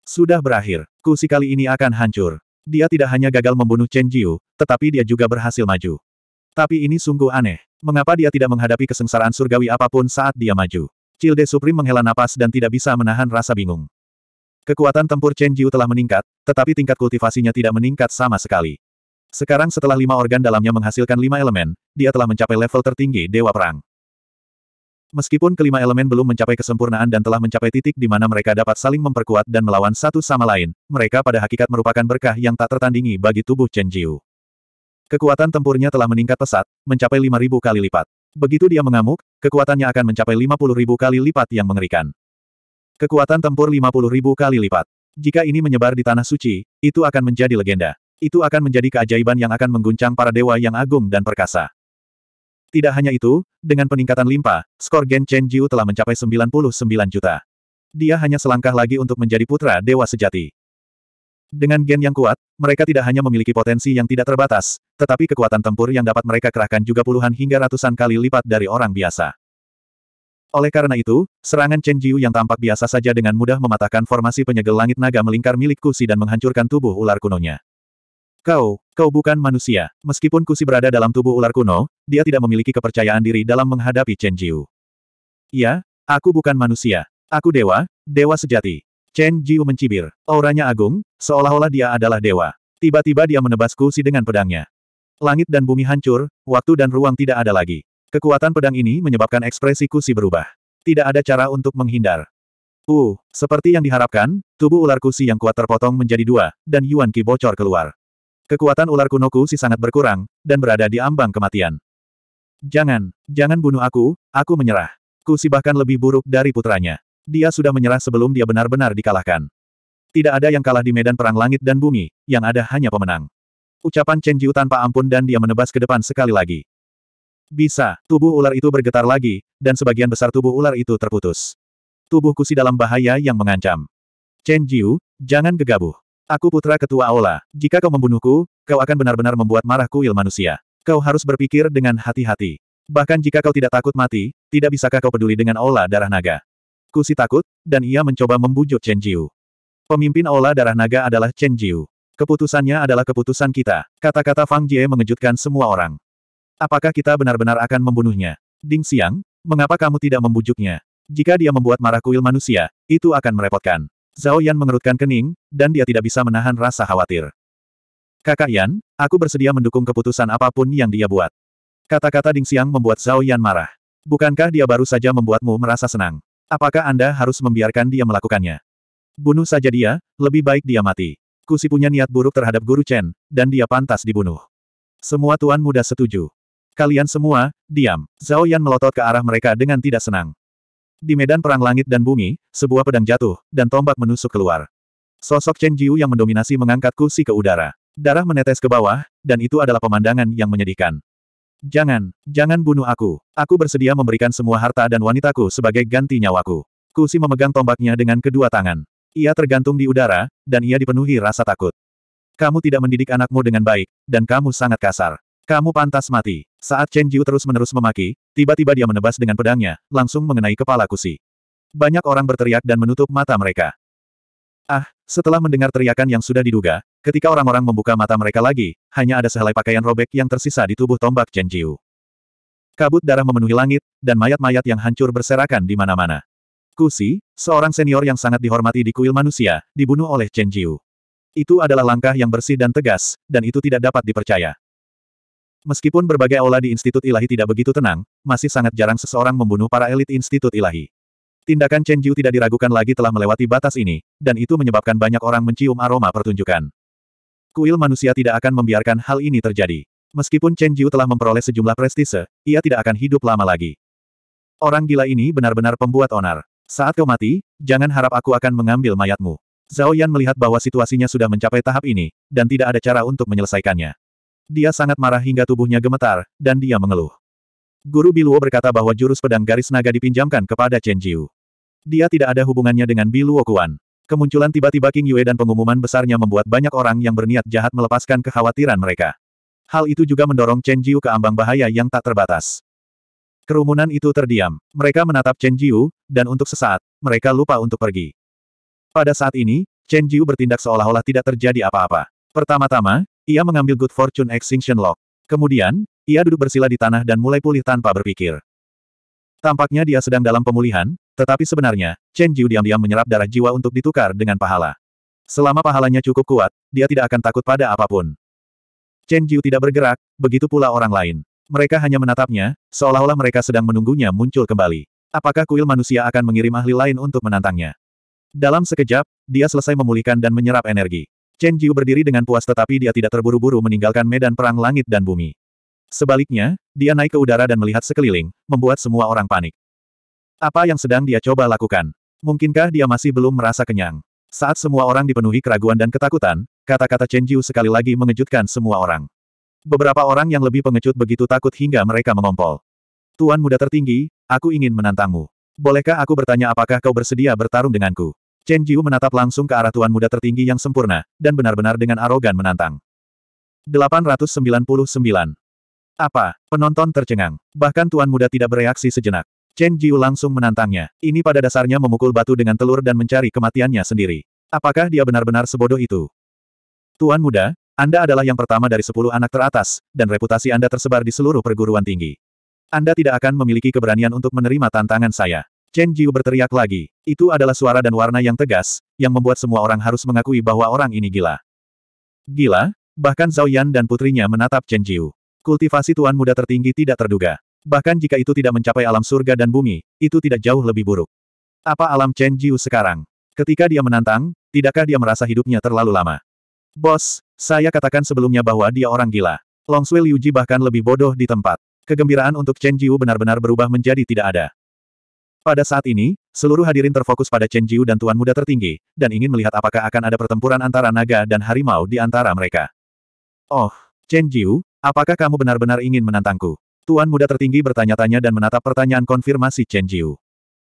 Sudah berakhir, kusi kali ini akan hancur. Dia tidak hanya gagal membunuh Chen Jiu, tetapi dia juga berhasil maju. Tapi ini sungguh aneh. Mengapa dia tidak menghadapi kesengsaraan surgawi apapun saat dia maju? Cilde Supreme menghela napas dan tidak bisa menahan rasa bingung. Kekuatan tempur Chen Jiu telah meningkat, tetapi tingkat kultivasinya tidak meningkat sama sekali. Sekarang setelah lima organ dalamnya menghasilkan lima elemen, dia telah mencapai level tertinggi Dewa Perang. Meskipun kelima elemen belum mencapai kesempurnaan dan telah mencapai titik di mana mereka dapat saling memperkuat dan melawan satu sama lain, mereka pada hakikat merupakan berkah yang tak tertandingi bagi tubuh Chen Jiu. Kekuatan tempurnya telah meningkat pesat, mencapai 5.000 kali lipat. Begitu dia mengamuk, kekuatannya akan mencapai 50.000 kali lipat yang mengerikan. Kekuatan tempur 50.000 kali lipat. Jika ini menyebar di Tanah Suci, itu akan menjadi legenda. Itu akan menjadi keajaiban yang akan mengguncang para dewa yang agung dan perkasa. Tidak hanya itu, dengan peningkatan limpa, skor Gen Chen Jiu telah mencapai 99 juta. Dia hanya selangkah lagi untuk menjadi putra dewa sejati. Dengan gen yang kuat, mereka tidak hanya memiliki potensi yang tidak terbatas, tetapi kekuatan tempur yang dapat mereka kerahkan juga puluhan hingga ratusan kali lipat dari orang biasa. Oleh karena itu, serangan Chen Jiu yang tampak biasa saja dengan mudah mematahkan formasi penyegel langit naga melingkar milik Kusi dan menghancurkan tubuh ular kunonya. Kau, kau bukan manusia. Meskipun Kusi berada dalam tubuh ular kuno, dia tidak memiliki kepercayaan diri dalam menghadapi Chen Jiu. Ya, aku bukan manusia. Aku dewa, dewa sejati. Chen Jiu mencibir. Auranya agung, seolah-olah dia adalah dewa. Tiba-tiba dia menebas kusi dengan pedangnya. Langit dan bumi hancur, waktu dan ruang tidak ada lagi. Kekuatan pedang ini menyebabkan ekspresi kusi berubah. Tidak ada cara untuk menghindar. Uh, seperti yang diharapkan, tubuh ular kusi yang kuat terpotong menjadi dua, dan Yuan Qi bocor keluar. Kekuatan ular kuno si sangat berkurang, dan berada di ambang kematian. Jangan, jangan bunuh aku, aku menyerah. Kusi bahkan lebih buruk dari putranya. Dia sudah menyerah sebelum dia benar-benar dikalahkan. Tidak ada yang kalah di medan perang langit dan bumi, yang ada hanya pemenang. Ucapan Chen Jiu tanpa ampun dan dia menebas ke depan sekali lagi. Bisa, tubuh ular itu bergetar lagi, dan sebagian besar tubuh ular itu terputus. Tubuh kusi dalam bahaya yang mengancam. Chen Jiu, jangan gegabah. Aku putra ketua Aula. Jika kau membunuhku, kau akan benar-benar membuat marah kuil manusia. Kau harus berpikir dengan hati-hati. Bahkan jika kau tidak takut mati, tidak bisakah kau peduli dengan Aula darah naga? Kusi takut, dan ia mencoba membujuk Chen Jiu. Pemimpin Aula Darah Naga adalah Chen Jiu. Keputusannya adalah keputusan kita. Kata-kata Fang Jie mengejutkan semua orang. Apakah kita benar-benar akan membunuhnya? Ding Xiang, mengapa kamu tidak membujuknya? Jika dia membuat marah kuil manusia, itu akan merepotkan. Zhao Yan mengerutkan kening, dan dia tidak bisa menahan rasa khawatir. Kakak Yan, aku bersedia mendukung keputusan apapun yang dia buat. Kata-kata Ding Xiang membuat Zhao Yan marah. Bukankah dia baru saja membuatmu merasa senang? Apakah Anda harus membiarkan dia melakukannya? Bunuh saja dia, lebih baik dia mati. Kusi punya niat buruk terhadap Guru Chen, dan dia pantas dibunuh. Semua tuan muda setuju. Kalian semua, diam. Zhao Yan melotot ke arah mereka dengan tidak senang. Di medan perang langit dan bumi, sebuah pedang jatuh, dan tombak menusuk keluar. Sosok Chen Jiu yang mendominasi mengangkat Kusi ke udara. Darah menetes ke bawah, dan itu adalah pemandangan yang menyedihkan. Jangan, jangan bunuh aku. Aku bersedia memberikan semua harta dan wanitaku sebagai ganti nyawaku. Kusi memegang tombaknya dengan kedua tangan. Ia tergantung di udara, dan ia dipenuhi rasa takut. Kamu tidak mendidik anakmu dengan baik, dan kamu sangat kasar. Kamu pantas mati. Saat Chen Jiu terus-menerus memaki, tiba-tiba dia menebas dengan pedangnya, langsung mengenai kepala Kusi. Banyak orang berteriak dan menutup mata mereka. Ah, setelah mendengar teriakan yang sudah diduga, Ketika orang-orang membuka mata mereka lagi, hanya ada sehelai pakaian robek yang tersisa di tubuh tombak Chen Jiu. Kabut darah memenuhi langit, dan mayat-mayat yang hancur berserakan di mana-mana. Kusi, seorang senior yang sangat dihormati di kuil manusia, dibunuh oleh Chen Jiu. Itu adalah langkah yang bersih dan tegas, dan itu tidak dapat dipercaya. Meskipun berbagai aula di Institut Ilahi tidak begitu tenang, masih sangat jarang seseorang membunuh para elit Institut Ilahi. Tindakan Chen Jiu tidak diragukan lagi telah melewati batas ini, dan itu menyebabkan banyak orang mencium aroma pertunjukan. Kuil manusia tidak akan membiarkan hal ini terjadi. Meskipun Chen Jiu telah memperoleh sejumlah prestise, ia tidak akan hidup lama lagi. Orang gila ini benar-benar pembuat onar. Saat kau mati, jangan harap aku akan mengambil mayatmu. Zhao Yan melihat bahwa situasinya sudah mencapai tahap ini, dan tidak ada cara untuk menyelesaikannya. Dia sangat marah hingga tubuhnya gemetar, dan dia mengeluh. Guru Biluo berkata bahwa jurus pedang garis naga dipinjamkan kepada Chen Jiu. Dia tidak ada hubungannya dengan Biluo Kuan. Kemunculan tiba-tiba King Yue dan pengumuman besarnya membuat banyak orang yang berniat jahat melepaskan kekhawatiran mereka. Hal itu juga mendorong Chen Jiu ke ambang bahaya yang tak terbatas. Kerumunan itu terdiam. Mereka menatap Chen Jiu, dan untuk sesaat, mereka lupa untuk pergi. Pada saat ini, Chen Jiu bertindak seolah-olah tidak terjadi apa-apa. Pertama-tama, ia mengambil Good Fortune Extinction Lock. Kemudian, ia duduk bersila di tanah dan mulai pulih tanpa berpikir. Tampaknya dia sedang dalam pemulihan, tetapi sebenarnya, Chen Jiu diam-diam menyerap darah jiwa untuk ditukar dengan pahala. Selama pahalanya cukup kuat, dia tidak akan takut pada apapun. Chen Jiu tidak bergerak, begitu pula orang lain. Mereka hanya menatapnya, seolah-olah mereka sedang menunggunya muncul kembali. Apakah kuil manusia akan mengirim ahli lain untuk menantangnya? Dalam sekejap, dia selesai memulihkan dan menyerap energi. Chen Jiu berdiri dengan puas tetapi dia tidak terburu-buru meninggalkan medan perang langit dan bumi. Sebaliknya, dia naik ke udara dan melihat sekeliling, membuat semua orang panik. Apa yang sedang dia coba lakukan? Mungkinkah dia masih belum merasa kenyang? Saat semua orang dipenuhi keraguan dan ketakutan, kata-kata Chen Jiu sekali lagi mengejutkan semua orang. Beberapa orang yang lebih pengecut begitu takut hingga mereka mengompol. Tuan muda tertinggi, aku ingin menantangmu. Bolehkah aku bertanya apakah kau bersedia bertarung denganku? Chen Jiu menatap langsung ke arah tuan muda tertinggi yang sempurna, dan benar-benar dengan arogan menantang. 899. Apa? Penonton tercengang. Bahkan tuan muda tidak bereaksi sejenak. Chen Jiu langsung menantangnya. Ini pada dasarnya memukul batu dengan telur dan mencari kematiannya sendiri. Apakah dia benar-benar sebodoh itu? Tuan muda, Anda adalah yang pertama dari sepuluh anak teratas, dan reputasi Anda tersebar di seluruh perguruan tinggi. Anda tidak akan memiliki keberanian untuk menerima tantangan saya. Chen Jiu berteriak lagi. Itu adalah suara dan warna yang tegas, yang membuat semua orang harus mengakui bahwa orang ini gila. Gila? Bahkan Zhao Yan dan putrinya menatap Chen Jiu. Kultivasi tuan muda tertinggi tidak terduga. Bahkan jika itu tidak mencapai alam surga dan bumi, itu tidak jauh lebih buruk. Apa alam Chen Jiu sekarang? Ketika dia menantang, tidakkah dia merasa hidupnya terlalu lama? Bos, saya katakan sebelumnya bahwa dia orang gila. Long Sui Ji bahkan lebih bodoh di tempat. Kegembiraan untuk Chen Jiu benar-benar berubah menjadi tidak ada. Pada saat ini, seluruh hadirin terfokus pada Chen Jiu dan Tuan Muda tertinggi, dan ingin melihat apakah akan ada pertempuran antara naga dan harimau di antara mereka. Oh, Chen Jiu, apakah kamu benar-benar ingin menantangku? Tuan muda tertinggi bertanya-tanya dan menatap pertanyaan konfirmasi Chen Jiu.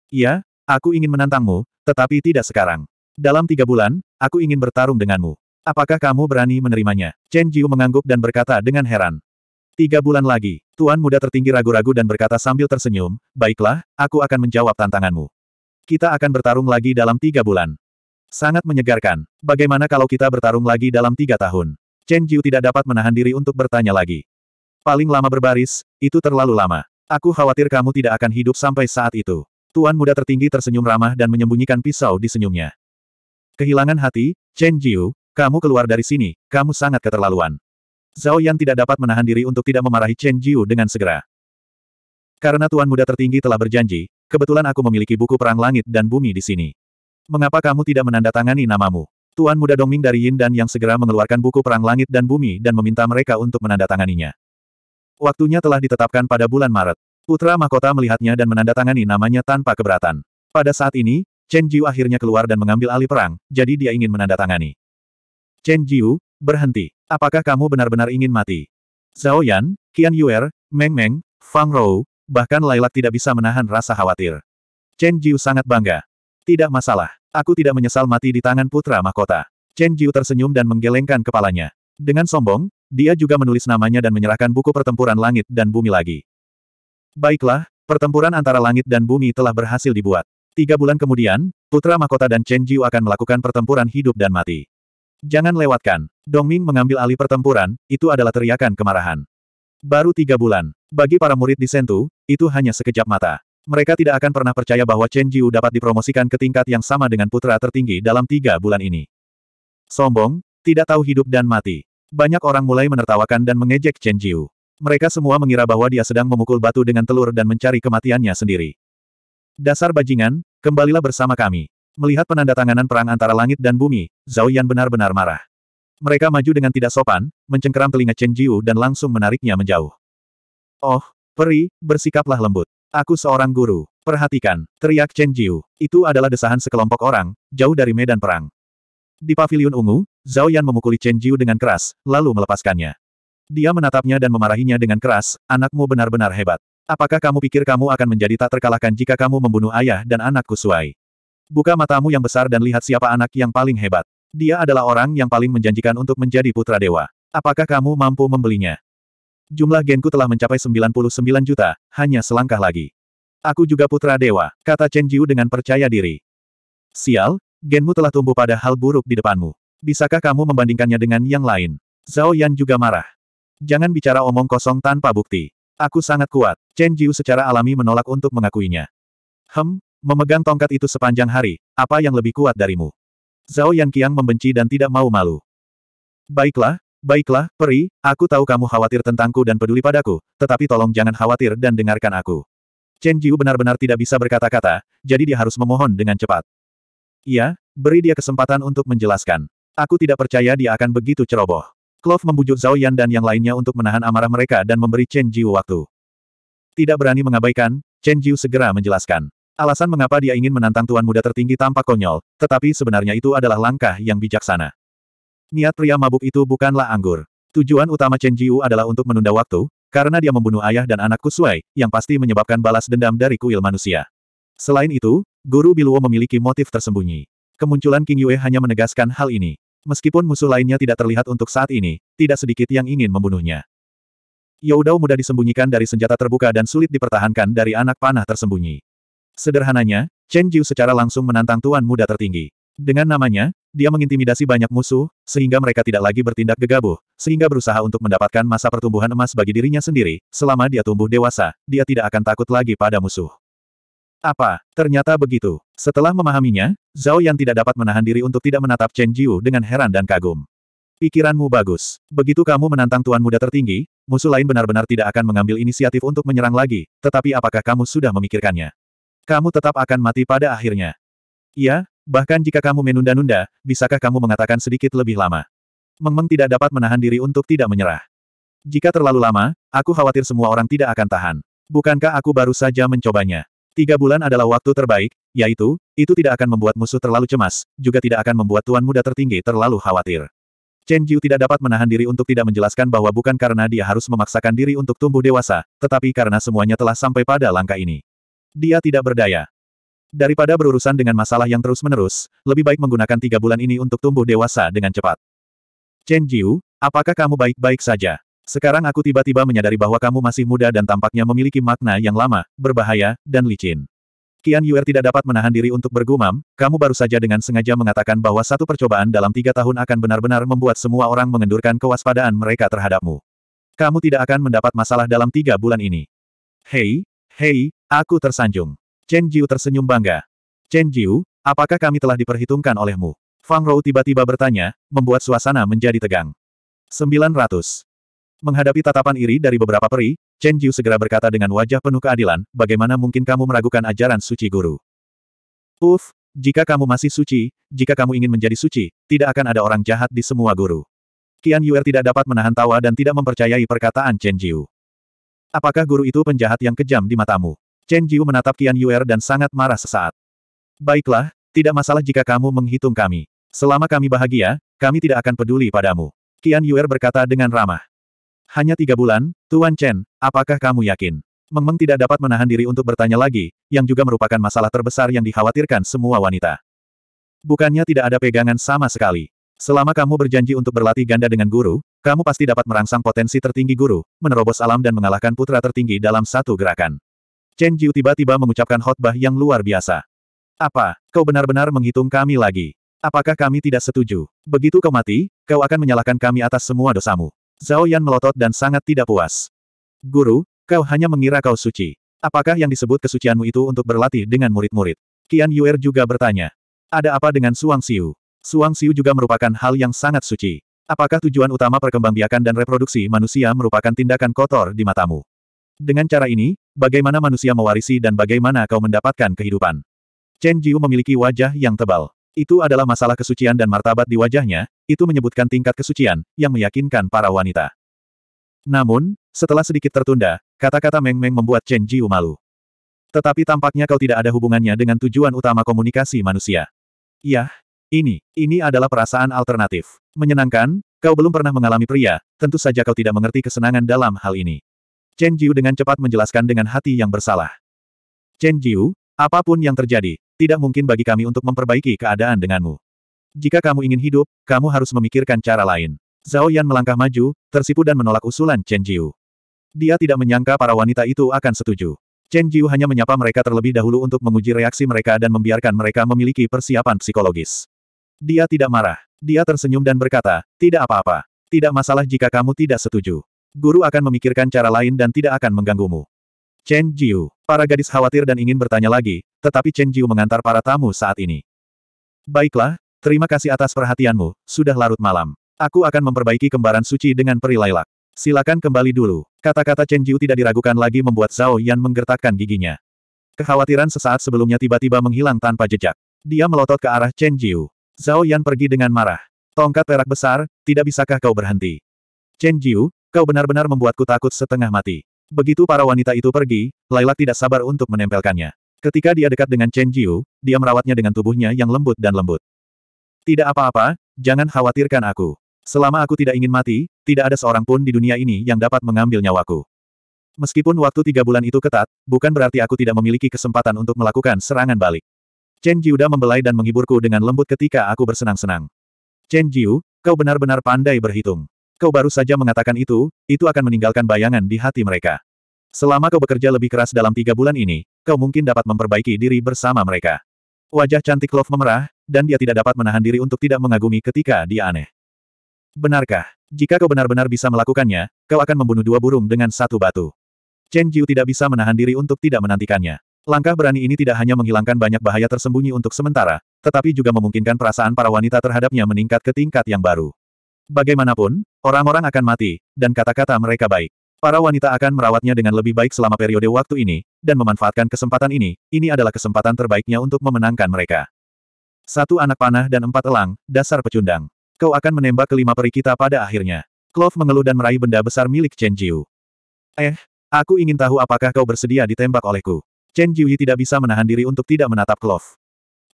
Iya, aku ingin menantangmu, tetapi tidak sekarang. Dalam tiga bulan, aku ingin bertarung denganmu. Apakah kamu berani menerimanya? Chen Jiu mengangguk dan berkata dengan heran. Tiga bulan lagi, Tuan muda tertinggi ragu-ragu dan berkata sambil tersenyum, baiklah, aku akan menjawab tantanganmu. Kita akan bertarung lagi dalam tiga bulan. Sangat menyegarkan. Bagaimana kalau kita bertarung lagi dalam tiga tahun? Chen Jiu tidak dapat menahan diri untuk bertanya lagi. Paling lama berbaris, itu terlalu lama. Aku khawatir kamu tidak akan hidup sampai saat itu. Tuan muda tertinggi tersenyum ramah dan menyembunyikan pisau di senyumnya. Kehilangan hati, Chen Jiu, kamu keluar dari sini, kamu sangat keterlaluan. Zhao Yan tidak dapat menahan diri untuk tidak memarahi Chen Jiu dengan segera. Karena Tuan Muda Tertinggi telah berjanji, kebetulan aku memiliki buku Perang Langit dan Bumi di sini. Mengapa kamu tidak menandatangani namamu? Tuan Muda Dongming dari Yin dan yang segera mengeluarkan buku Perang Langit dan Bumi dan meminta mereka untuk menandatanganinya. Waktunya telah ditetapkan pada bulan Maret. Putra Mahkota melihatnya dan menandatangani namanya tanpa keberatan. Pada saat ini, Chen Jiu akhirnya keluar dan mengambil alih perang, jadi dia ingin menandatangani. Chen Jiu, berhenti. Apakah kamu benar-benar ingin mati? Zhao Yan, Qian Yuer, Meng Meng, Fang Rou, bahkan Lailat tidak bisa menahan rasa khawatir. Chen Jiu sangat bangga. Tidak masalah, aku tidak menyesal mati di tangan putra mahkota. Chen Jiu tersenyum dan menggelengkan kepalanya. Dengan sombong, dia juga menulis namanya dan menyerahkan buku pertempuran langit dan bumi lagi. Baiklah, pertempuran antara langit dan bumi telah berhasil dibuat. Tiga bulan kemudian, Putra Makota dan Chen Jiu akan melakukan pertempuran hidup dan mati. Jangan lewatkan. Dong Ming mengambil alih pertempuran, itu adalah teriakan kemarahan. Baru tiga bulan. Bagi para murid di Sentu, itu hanya sekejap mata. Mereka tidak akan pernah percaya bahwa Chen Jiu dapat dipromosikan ke tingkat yang sama dengan putra tertinggi dalam tiga bulan ini. Sombong, tidak tahu hidup dan mati. Banyak orang mulai menertawakan dan mengejek Chen Jiu. Mereka semua mengira bahwa dia sedang memukul batu dengan telur dan mencari kematiannya sendiri. Dasar bajingan, kembalilah bersama kami. Melihat penandatanganan perang antara langit dan bumi, Zhao Yan benar-benar marah. Mereka maju dengan tidak sopan, mencengkeram telinga Chen Jiu dan langsung menariknya menjauh. Oh, peri, bersikaplah lembut. Aku seorang guru. Perhatikan, teriak Chen Jiu. Itu adalah desahan sekelompok orang, jauh dari medan perang. Di paviliun ungu, Zhao Yan memukuli Chen Jiu dengan keras, lalu melepaskannya. Dia menatapnya dan memarahinya dengan keras, anakmu benar-benar hebat. Apakah kamu pikir kamu akan menjadi tak terkalahkan jika kamu membunuh ayah dan anakku Suai? Buka matamu yang besar dan lihat siapa anak yang paling hebat. Dia adalah orang yang paling menjanjikan untuk menjadi putra dewa. Apakah kamu mampu membelinya? Jumlah genku telah mencapai 99 juta, hanya selangkah lagi. Aku juga putra dewa, kata Chen Jiu dengan percaya diri. Sial, genmu telah tumbuh pada hal buruk di depanmu. Bisakah kamu membandingkannya dengan yang lain? Zhao Yan juga marah. Jangan bicara omong kosong tanpa bukti. Aku sangat kuat. Chen Jiu secara alami menolak untuk mengakuinya. Hem, memegang tongkat itu sepanjang hari, apa yang lebih kuat darimu? Zhao Yan Qiang membenci dan tidak mau malu. Baiklah, baiklah, peri, aku tahu kamu khawatir tentangku dan peduli padaku, tetapi tolong jangan khawatir dan dengarkan aku. Chen Jiu benar-benar tidak bisa berkata-kata, jadi dia harus memohon dengan cepat. Iya, beri dia kesempatan untuk menjelaskan. Aku tidak percaya dia akan begitu ceroboh. Clove membujuk Zhao Yan dan yang lainnya untuk menahan amarah mereka dan memberi Chen Jiu waktu. Tidak berani mengabaikan, Chen Jiu segera menjelaskan. Alasan mengapa dia ingin menantang tuan muda tertinggi tampak konyol, tetapi sebenarnya itu adalah langkah yang bijaksana. Niat pria mabuk itu bukanlah anggur. Tujuan utama Chen Jiu adalah untuk menunda waktu, karena dia membunuh ayah dan anak Kusui, yang pasti menyebabkan balas dendam dari kuil manusia. Selain itu, Guru Biluo memiliki motif tersembunyi. Kemunculan King Yue hanya menegaskan hal ini. Meskipun musuh lainnya tidak terlihat untuk saat ini, tidak sedikit yang ingin membunuhnya. Youdao mudah disembunyikan dari senjata terbuka dan sulit dipertahankan dari anak panah tersembunyi. Sederhananya, Chen Jiu secara langsung menantang tuan muda tertinggi. Dengan namanya, dia mengintimidasi banyak musuh, sehingga mereka tidak lagi bertindak gegabah, sehingga berusaha untuk mendapatkan masa pertumbuhan emas bagi dirinya sendiri, selama dia tumbuh dewasa, dia tidak akan takut lagi pada musuh. Apa, ternyata begitu. Setelah memahaminya, Zhao Yan tidak dapat menahan diri untuk tidak menatap Chen Jiu dengan heran dan kagum. Pikiranmu bagus. Begitu kamu menantang tuan muda tertinggi, musuh lain benar-benar tidak akan mengambil inisiatif untuk menyerang lagi, tetapi apakah kamu sudah memikirkannya? Kamu tetap akan mati pada akhirnya. Iya, bahkan jika kamu menunda-nunda, bisakah kamu mengatakan sedikit lebih lama? Mengmeng tidak dapat menahan diri untuk tidak menyerah. Jika terlalu lama, aku khawatir semua orang tidak akan tahan. Bukankah aku baru saja mencobanya? Tiga bulan adalah waktu terbaik, yaitu, itu tidak akan membuat musuh terlalu cemas, juga tidak akan membuat tuan muda tertinggi terlalu khawatir. Chen Jiu tidak dapat menahan diri untuk tidak menjelaskan bahwa bukan karena dia harus memaksakan diri untuk tumbuh dewasa, tetapi karena semuanya telah sampai pada langkah ini. Dia tidak berdaya. Daripada berurusan dengan masalah yang terus-menerus, lebih baik menggunakan tiga bulan ini untuk tumbuh dewasa dengan cepat. Chen Jiu, apakah kamu baik-baik saja? Sekarang aku tiba-tiba menyadari bahwa kamu masih muda dan tampaknya memiliki makna yang lama, berbahaya, dan licin. Qian Yuer tidak dapat menahan diri untuk bergumam, kamu baru saja dengan sengaja mengatakan bahwa satu percobaan dalam tiga tahun akan benar-benar membuat semua orang mengendurkan kewaspadaan mereka terhadapmu. Kamu tidak akan mendapat masalah dalam tiga bulan ini. Hei, hei, aku tersanjung. Chen Jiu tersenyum bangga. Chen Jiu, apakah kami telah diperhitungkan olehmu? Fang Rou tiba-tiba bertanya, membuat suasana menjadi tegang. 900. Menghadapi tatapan iri dari beberapa peri, Chen Jiu segera berkata dengan wajah penuh keadilan, bagaimana mungkin kamu meragukan ajaran suci guru? Uf, jika kamu masih suci, jika kamu ingin menjadi suci, tidak akan ada orang jahat di semua guru. Qian Yuer tidak dapat menahan tawa dan tidak mempercayai perkataan Chen Jiu. Apakah guru itu penjahat yang kejam di matamu? Chen Jiu menatap Qian Yuer dan sangat marah sesaat. Baiklah, tidak masalah jika kamu menghitung kami. Selama kami bahagia, kami tidak akan peduli padamu. Qian Yuer berkata dengan ramah. Hanya tiga bulan, Tuan Chen, apakah kamu yakin? Mengmeng -meng tidak dapat menahan diri untuk bertanya lagi, yang juga merupakan masalah terbesar yang dikhawatirkan semua wanita. Bukannya tidak ada pegangan sama sekali. Selama kamu berjanji untuk berlatih ganda dengan guru, kamu pasti dapat merangsang potensi tertinggi guru, menerobos alam dan mengalahkan putra tertinggi dalam satu gerakan. Chen Jiu tiba-tiba mengucapkan khotbah yang luar biasa. Apa, kau benar-benar menghitung kami lagi? Apakah kami tidak setuju? Begitu kau mati, kau akan menyalahkan kami atas semua dosamu. Zhao Yan melotot dan sangat tidak puas. Guru, kau hanya mengira kau suci. Apakah yang disebut kesucianmu itu untuk berlatih dengan murid-murid? Qian Yuer juga bertanya. Ada apa dengan Suang Siu? Suang Siu juga merupakan hal yang sangat suci. Apakah tujuan utama perkembangbiakan dan reproduksi manusia merupakan tindakan kotor di matamu? Dengan cara ini, bagaimana manusia mewarisi dan bagaimana kau mendapatkan kehidupan? Chen Jiu memiliki wajah yang tebal. Itu adalah masalah kesucian dan martabat di wajahnya, itu menyebutkan tingkat kesucian, yang meyakinkan para wanita. Namun, setelah sedikit tertunda, kata-kata Meng Meng membuat Chen Jiu malu. Tetapi tampaknya kau tidak ada hubungannya dengan tujuan utama komunikasi manusia. Yah, ini, ini adalah perasaan alternatif. Menyenangkan, kau belum pernah mengalami pria, tentu saja kau tidak mengerti kesenangan dalam hal ini. Chen Jiu dengan cepat menjelaskan dengan hati yang bersalah. Chen Jiu, apapun yang terjadi, tidak mungkin bagi kami untuk memperbaiki keadaan denganmu. Jika kamu ingin hidup, kamu harus memikirkan cara lain. Zhao Yan melangkah maju, tersipu dan menolak usulan Chen Jiu. Dia tidak menyangka para wanita itu akan setuju. Chen Jiu hanya menyapa mereka terlebih dahulu untuk menguji reaksi mereka dan membiarkan mereka memiliki persiapan psikologis. Dia tidak marah. Dia tersenyum dan berkata, tidak apa-apa. Tidak masalah jika kamu tidak setuju. Guru akan memikirkan cara lain dan tidak akan mengganggumu. Chen Jiu. Para gadis khawatir dan ingin bertanya lagi, tetapi Chen Jiu mengantar para tamu saat ini. Baiklah, terima kasih atas perhatianmu, sudah larut malam. Aku akan memperbaiki kembaran suci dengan peri lailak. Silakan kembali dulu. Kata-kata Chen Jiu tidak diragukan lagi membuat Zhao Yan menggertakkan giginya. Kekhawatiran sesaat sebelumnya tiba-tiba menghilang tanpa jejak. Dia melotot ke arah Chen Jiu. Zhao Yan pergi dengan marah. Tongkat perak besar, tidak bisakah kau berhenti? Chen Jiu, kau benar-benar membuatku takut setengah mati. Begitu para wanita itu pergi, Laila tidak sabar untuk menempelkannya. Ketika dia dekat dengan Chen Jiu, dia merawatnya dengan tubuhnya yang lembut dan lembut. Tidak apa-apa, jangan khawatirkan aku. Selama aku tidak ingin mati, tidak ada seorang pun di dunia ini yang dapat mengambil nyawaku. Meskipun waktu tiga bulan itu ketat, bukan berarti aku tidak memiliki kesempatan untuk melakukan serangan balik. Chen Jiuda membelai dan menghiburku dengan lembut ketika aku bersenang-senang. Chen Jiu, kau benar-benar pandai berhitung. Kau baru saja mengatakan itu, itu akan meninggalkan bayangan di hati mereka. Selama kau bekerja lebih keras dalam tiga bulan ini, kau mungkin dapat memperbaiki diri bersama mereka. Wajah cantik Love memerah, dan dia tidak dapat menahan diri untuk tidak mengagumi ketika dia aneh. Benarkah? Jika kau benar-benar bisa melakukannya, kau akan membunuh dua burung dengan satu batu. Chen Jiu tidak bisa menahan diri untuk tidak menantikannya. Langkah berani ini tidak hanya menghilangkan banyak bahaya tersembunyi untuk sementara, tetapi juga memungkinkan perasaan para wanita terhadapnya meningkat ke tingkat yang baru. Bagaimanapun, orang-orang akan mati, dan kata-kata mereka baik. Para wanita akan merawatnya dengan lebih baik selama periode waktu ini, dan memanfaatkan kesempatan ini, ini adalah kesempatan terbaiknya untuk memenangkan mereka. Satu anak panah dan empat elang, dasar pecundang. Kau akan menembak kelima peri kita pada akhirnya. Clove mengeluh dan meraih benda besar milik Chen Jiu. Eh, aku ingin tahu apakah kau bersedia ditembak olehku. Chen Jiu tidak bisa menahan diri untuk tidak menatap Clove.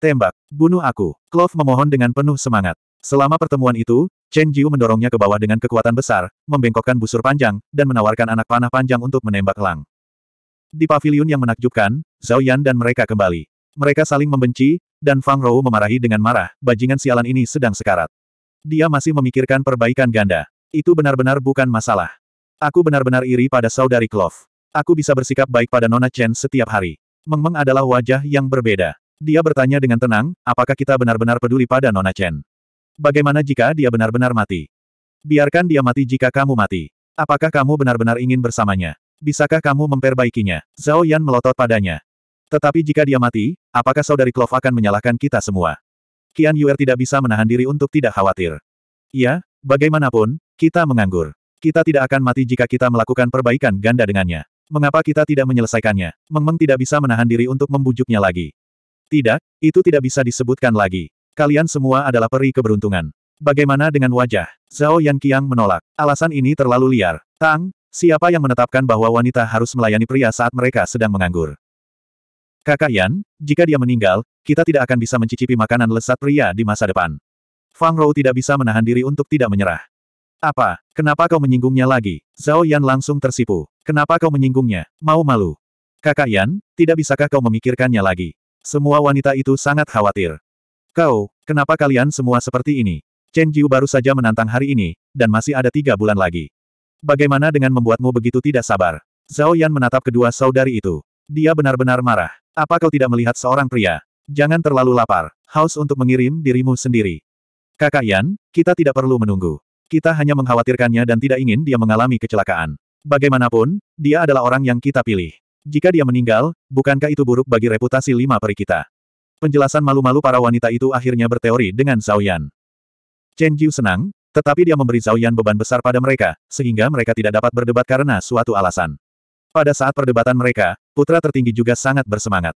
Tembak, bunuh aku. Clove memohon dengan penuh semangat. Selama pertemuan itu, Chen Jiu mendorongnya ke bawah dengan kekuatan besar, membengkokkan busur panjang, dan menawarkan anak panah panjang untuk menembak Lang. Di pavilion yang menakjubkan, Zhao Yan dan mereka kembali. Mereka saling membenci, dan Fang Rou memarahi dengan marah, bajingan sialan ini sedang sekarat. Dia masih memikirkan perbaikan ganda. Itu benar-benar bukan masalah. Aku benar-benar iri pada saudari Clove. Aku bisa bersikap baik pada Nona Chen setiap hari. Meng Meng adalah wajah yang berbeda. Dia bertanya dengan tenang, apakah kita benar-benar peduli pada Nona Chen? Bagaimana jika dia benar-benar mati? Biarkan dia mati jika kamu mati. Apakah kamu benar-benar ingin bersamanya? Bisakah kamu memperbaikinya? Zhao Yan melotot padanya. Tetapi jika dia mati, apakah saudari Klof akan menyalahkan kita semua? Qian Yuer tidak bisa menahan diri untuk tidak khawatir. Ya, bagaimanapun, kita menganggur. Kita tidak akan mati jika kita melakukan perbaikan ganda dengannya. Mengapa kita tidak menyelesaikannya? Meng Meng tidak bisa menahan diri untuk membujuknya lagi. Tidak, itu tidak bisa disebutkan lagi. Kalian semua adalah peri keberuntungan. Bagaimana dengan wajah? Zhao Yan Qiang menolak. Alasan ini terlalu liar. Tang, siapa yang menetapkan bahwa wanita harus melayani pria saat mereka sedang menganggur? Kakak Yan, jika dia meninggal, kita tidak akan bisa mencicipi makanan lesat pria di masa depan. Fang Rou tidak bisa menahan diri untuk tidak menyerah. Apa? Kenapa kau menyinggungnya lagi? Zhao Yan langsung tersipu. Kenapa kau menyinggungnya? Mau malu. Kakak Yan, tidak bisakah kau memikirkannya lagi? Semua wanita itu sangat khawatir. Kau, kenapa kalian semua seperti ini? Chen Jiu baru saja menantang hari ini, dan masih ada tiga bulan lagi. Bagaimana dengan membuatmu begitu tidak sabar? Zhao Yan menatap kedua saudari itu. Dia benar-benar marah. Apa kau tidak melihat seorang pria? Jangan terlalu lapar. Haus untuk mengirim dirimu sendiri. Kakak Yan, kita tidak perlu menunggu. Kita hanya mengkhawatirkannya dan tidak ingin dia mengalami kecelakaan. Bagaimanapun, dia adalah orang yang kita pilih. Jika dia meninggal, bukankah itu buruk bagi reputasi lima peri kita? Penjelasan malu-malu para wanita itu akhirnya berteori dengan Zhao Yan. Chen Jiu senang, tetapi dia memberi Zhao Yan beban besar pada mereka, sehingga mereka tidak dapat berdebat karena suatu alasan. Pada saat perdebatan mereka, putra tertinggi juga sangat bersemangat.